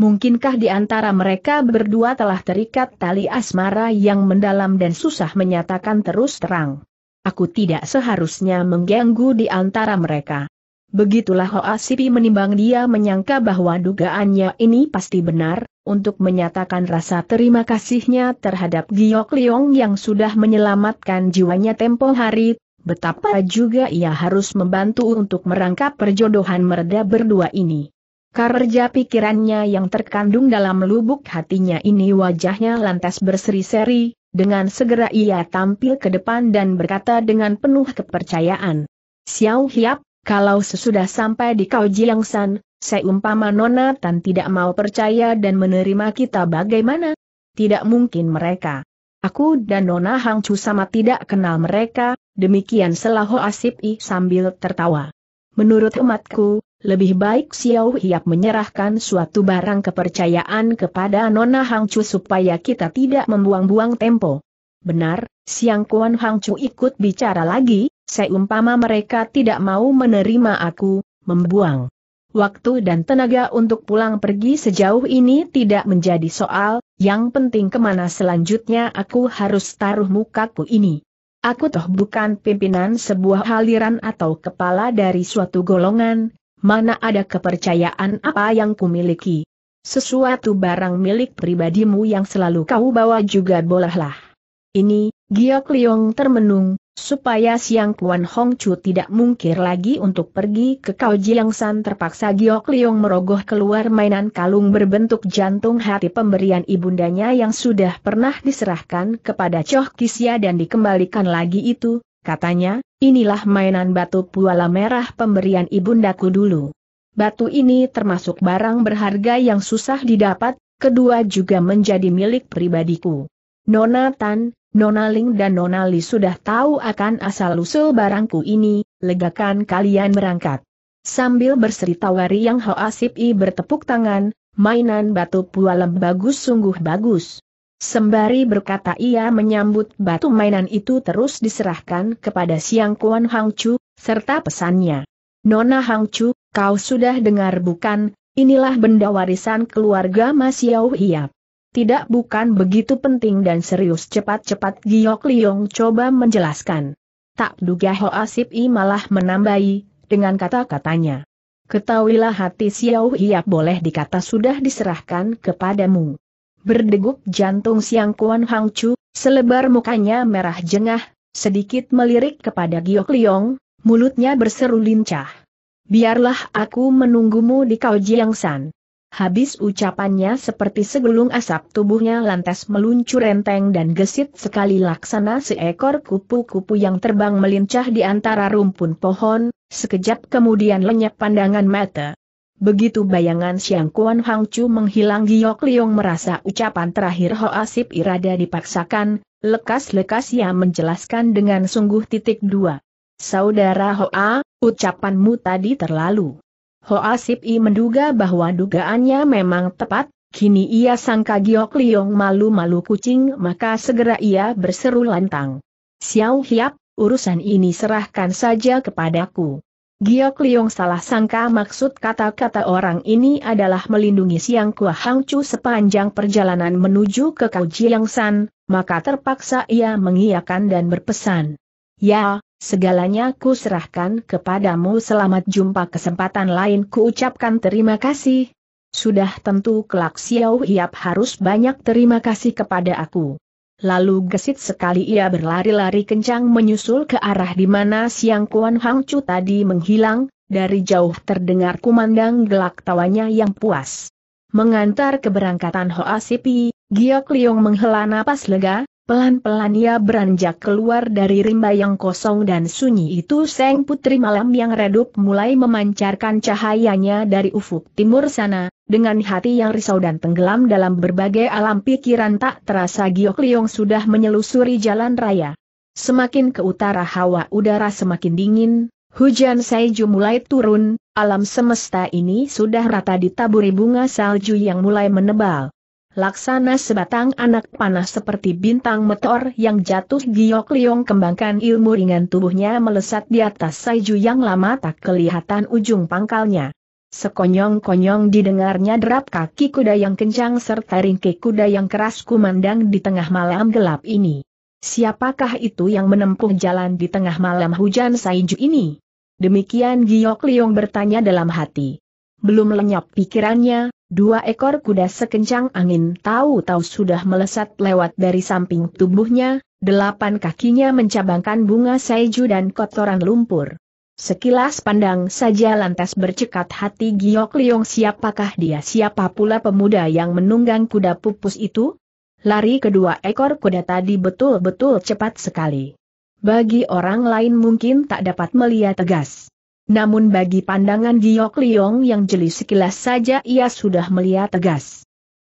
Mungkinkah di antara mereka berdua telah terikat tali asmara yang mendalam dan susah menyatakan terus terang? Aku tidak seharusnya mengganggu di antara mereka. Begitulah Hoa Sipi menimbang dia menyangka bahwa dugaannya ini pasti benar, untuk menyatakan rasa terima kasihnya terhadap Giok Leong yang sudah menyelamatkan jiwanya tempo hari, betapa juga ia harus membantu untuk merangkap perjodohan mereka berdua ini. Kerja pikirannya yang terkandung dalam lubuk hatinya ini wajahnya lantas berseri-seri, dengan segera ia tampil ke depan dan berkata dengan penuh kepercayaan. Xiao Hiap, kalau sesudah sampai di Kau Jilangsan, seumpama Nona Tan tidak mau percaya dan menerima kita bagaimana? Tidak mungkin mereka. Aku dan Nona Hang Chu sama tidak kenal mereka, demikian selaho Asip I sambil tertawa. Menurut umatku, lebih baik Xiao Hiap menyerahkan suatu barang kepercayaan kepada Nona Hangchu supaya kita tidak membuang-buang tempo. Benar, Siang Kuan Hangchu ikut bicara lagi, seumpama mereka tidak mau menerima aku, membuang. Waktu dan tenaga untuk pulang pergi sejauh ini tidak menjadi soal, yang penting kemana selanjutnya aku harus taruh mukaku ini. Aku toh bukan pimpinan sebuah aliran atau kepala dari suatu golongan, mana ada kepercayaan apa yang kumiliki. Sesuatu barang milik pribadimu yang selalu kau bawa juga bolehlah. Ini, Giok Liong termenung, supaya Siang Kuan Hong Chu tidak mungkir lagi untuk pergi ke Kau Jiang San terpaksa Giok Liong merogoh keluar mainan kalung berbentuk jantung hati pemberian ibundanya yang sudah pernah diserahkan kepada Choh Kisya dan dikembalikan lagi itu, katanya, inilah mainan batu puala merah pemberian ibundaku dulu. Batu ini termasuk barang berharga yang susah didapat, kedua juga menjadi milik pribadiku. Nona Tan, Nona Ling dan Nona Li sudah tahu akan asal-usul barangku ini, legakan kalian berangkat. Sambil berseritawari yang Hoasip I bertepuk tangan, mainan batu pualam bagus sungguh bagus. Sembari berkata ia menyambut batu mainan itu terus diserahkan kepada Siang Kuan Hang Chu, serta pesannya. Nona Hang Chu, kau sudah dengar bukan, inilah benda warisan keluarga Mas Yau Hiap. Tidak bukan begitu penting dan serius cepat-cepat Giok Liong coba menjelaskan. Tak duga Ho Asip I malah menambahi, dengan kata-katanya. Ketahuilah hati Xiao Hiap boleh dikata sudah diserahkan kepadamu. Berdegup jantung Siang Kuan Hang Chu, selebar mukanya merah jengah, sedikit melirik kepada Giok Liong, mulutnya berseru lincah. Biarlah aku menunggumu di Kau Jiang San. Habis ucapannya seperti segelung asap tubuhnya lantas meluncur enteng dan gesit sekali laksana seekor kupu-kupu yang terbang melincah di antara rumpun pohon, sekejap kemudian lenyap pandangan mata. Begitu bayangan Siang Kuan Hang Chu menghilang Giok Liong merasa ucapan terakhir Ho Asip Irada dipaksakan, lekas-lekas ia menjelaskan dengan sungguh titik dua. Saudara Ho A, ucapanmu tadi terlalu. Ho Asip I menduga bahwa dugaannya memang tepat, kini ia sangka Giok Liong malu-malu kucing maka segera ia berseru lantang. Xiao Hiap, urusan ini serahkan saja kepadaku. Giok Liong salah sangka maksud kata-kata orang ini adalah melindungi Siang Kua Hang Chu sepanjang perjalanan menuju ke Kau Jiang San, maka terpaksa ia mengiyakan dan berpesan. Ya, segalanya ku serahkan kepadamu selamat jumpa kesempatan lain ku ucapkan terima kasih. Sudah tentu kelak Xiao Hiap harus banyak terima kasih kepada aku. Lalu gesit sekali ia berlari-lari kencang menyusul ke arah di mana Siang Kuan Hang Chu tadi menghilang, dari jauh terdengar kumandang gelak tawanya yang puas. Mengantar keberangkatan Hoa Sipi, Giok Liong menghela napas lega, Pelan-pelan ia beranjak keluar dari rimba yang kosong dan sunyi itu Seng Putri Malam yang redup mulai memancarkan cahayanya dari ufuk timur sana, dengan hati yang risau dan tenggelam dalam berbagai alam pikiran tak terasa Giok Liong sudah menyelusuri jalan raya. Semakin ke utara hawa udara semakin dingin, hujan salju mulai turun, alam semesta ini sudah rata ditaburi bunga salju yang mulai menebal. Laksana sebatang anak panah seperti bintang meteor yang jatuh giok liong kembangkan ilmu ringan tubuhnya melesat di atas saiju yang lama tak kelihatan ujung pangkalnya. Sekonyong-konyong didengarnya derap kaki kuda yang kencang serta ringkik kuda yang keras kumandang di tengah malam gelap ini. Siapakah itu yang menempuh jalan di tengah malam hujan saiju ini? Demikian Giok Liong bertanya dalam hati. Belum lenyap pikirannya, Dua ekor kuda sekencang angin tahu-tahu sudah melesat lewat dari samping tubuhnya, delapan kakinya mencabangkan bunga saiju dan kotoran lumpur. Sekilas pandang saja lantas bercekat hati Giok Liong siapakah dia siapa pula pemuda yang menunggang kuda pupus itu? Lari kedua ekor kuda tadi betul-betul cepat sekali. Bagi orang lain mungkin tak dapat melihat tegas. Namun bagi pandangan Giok Liong yang jeli sekilas saja ia sudah melihat tegas.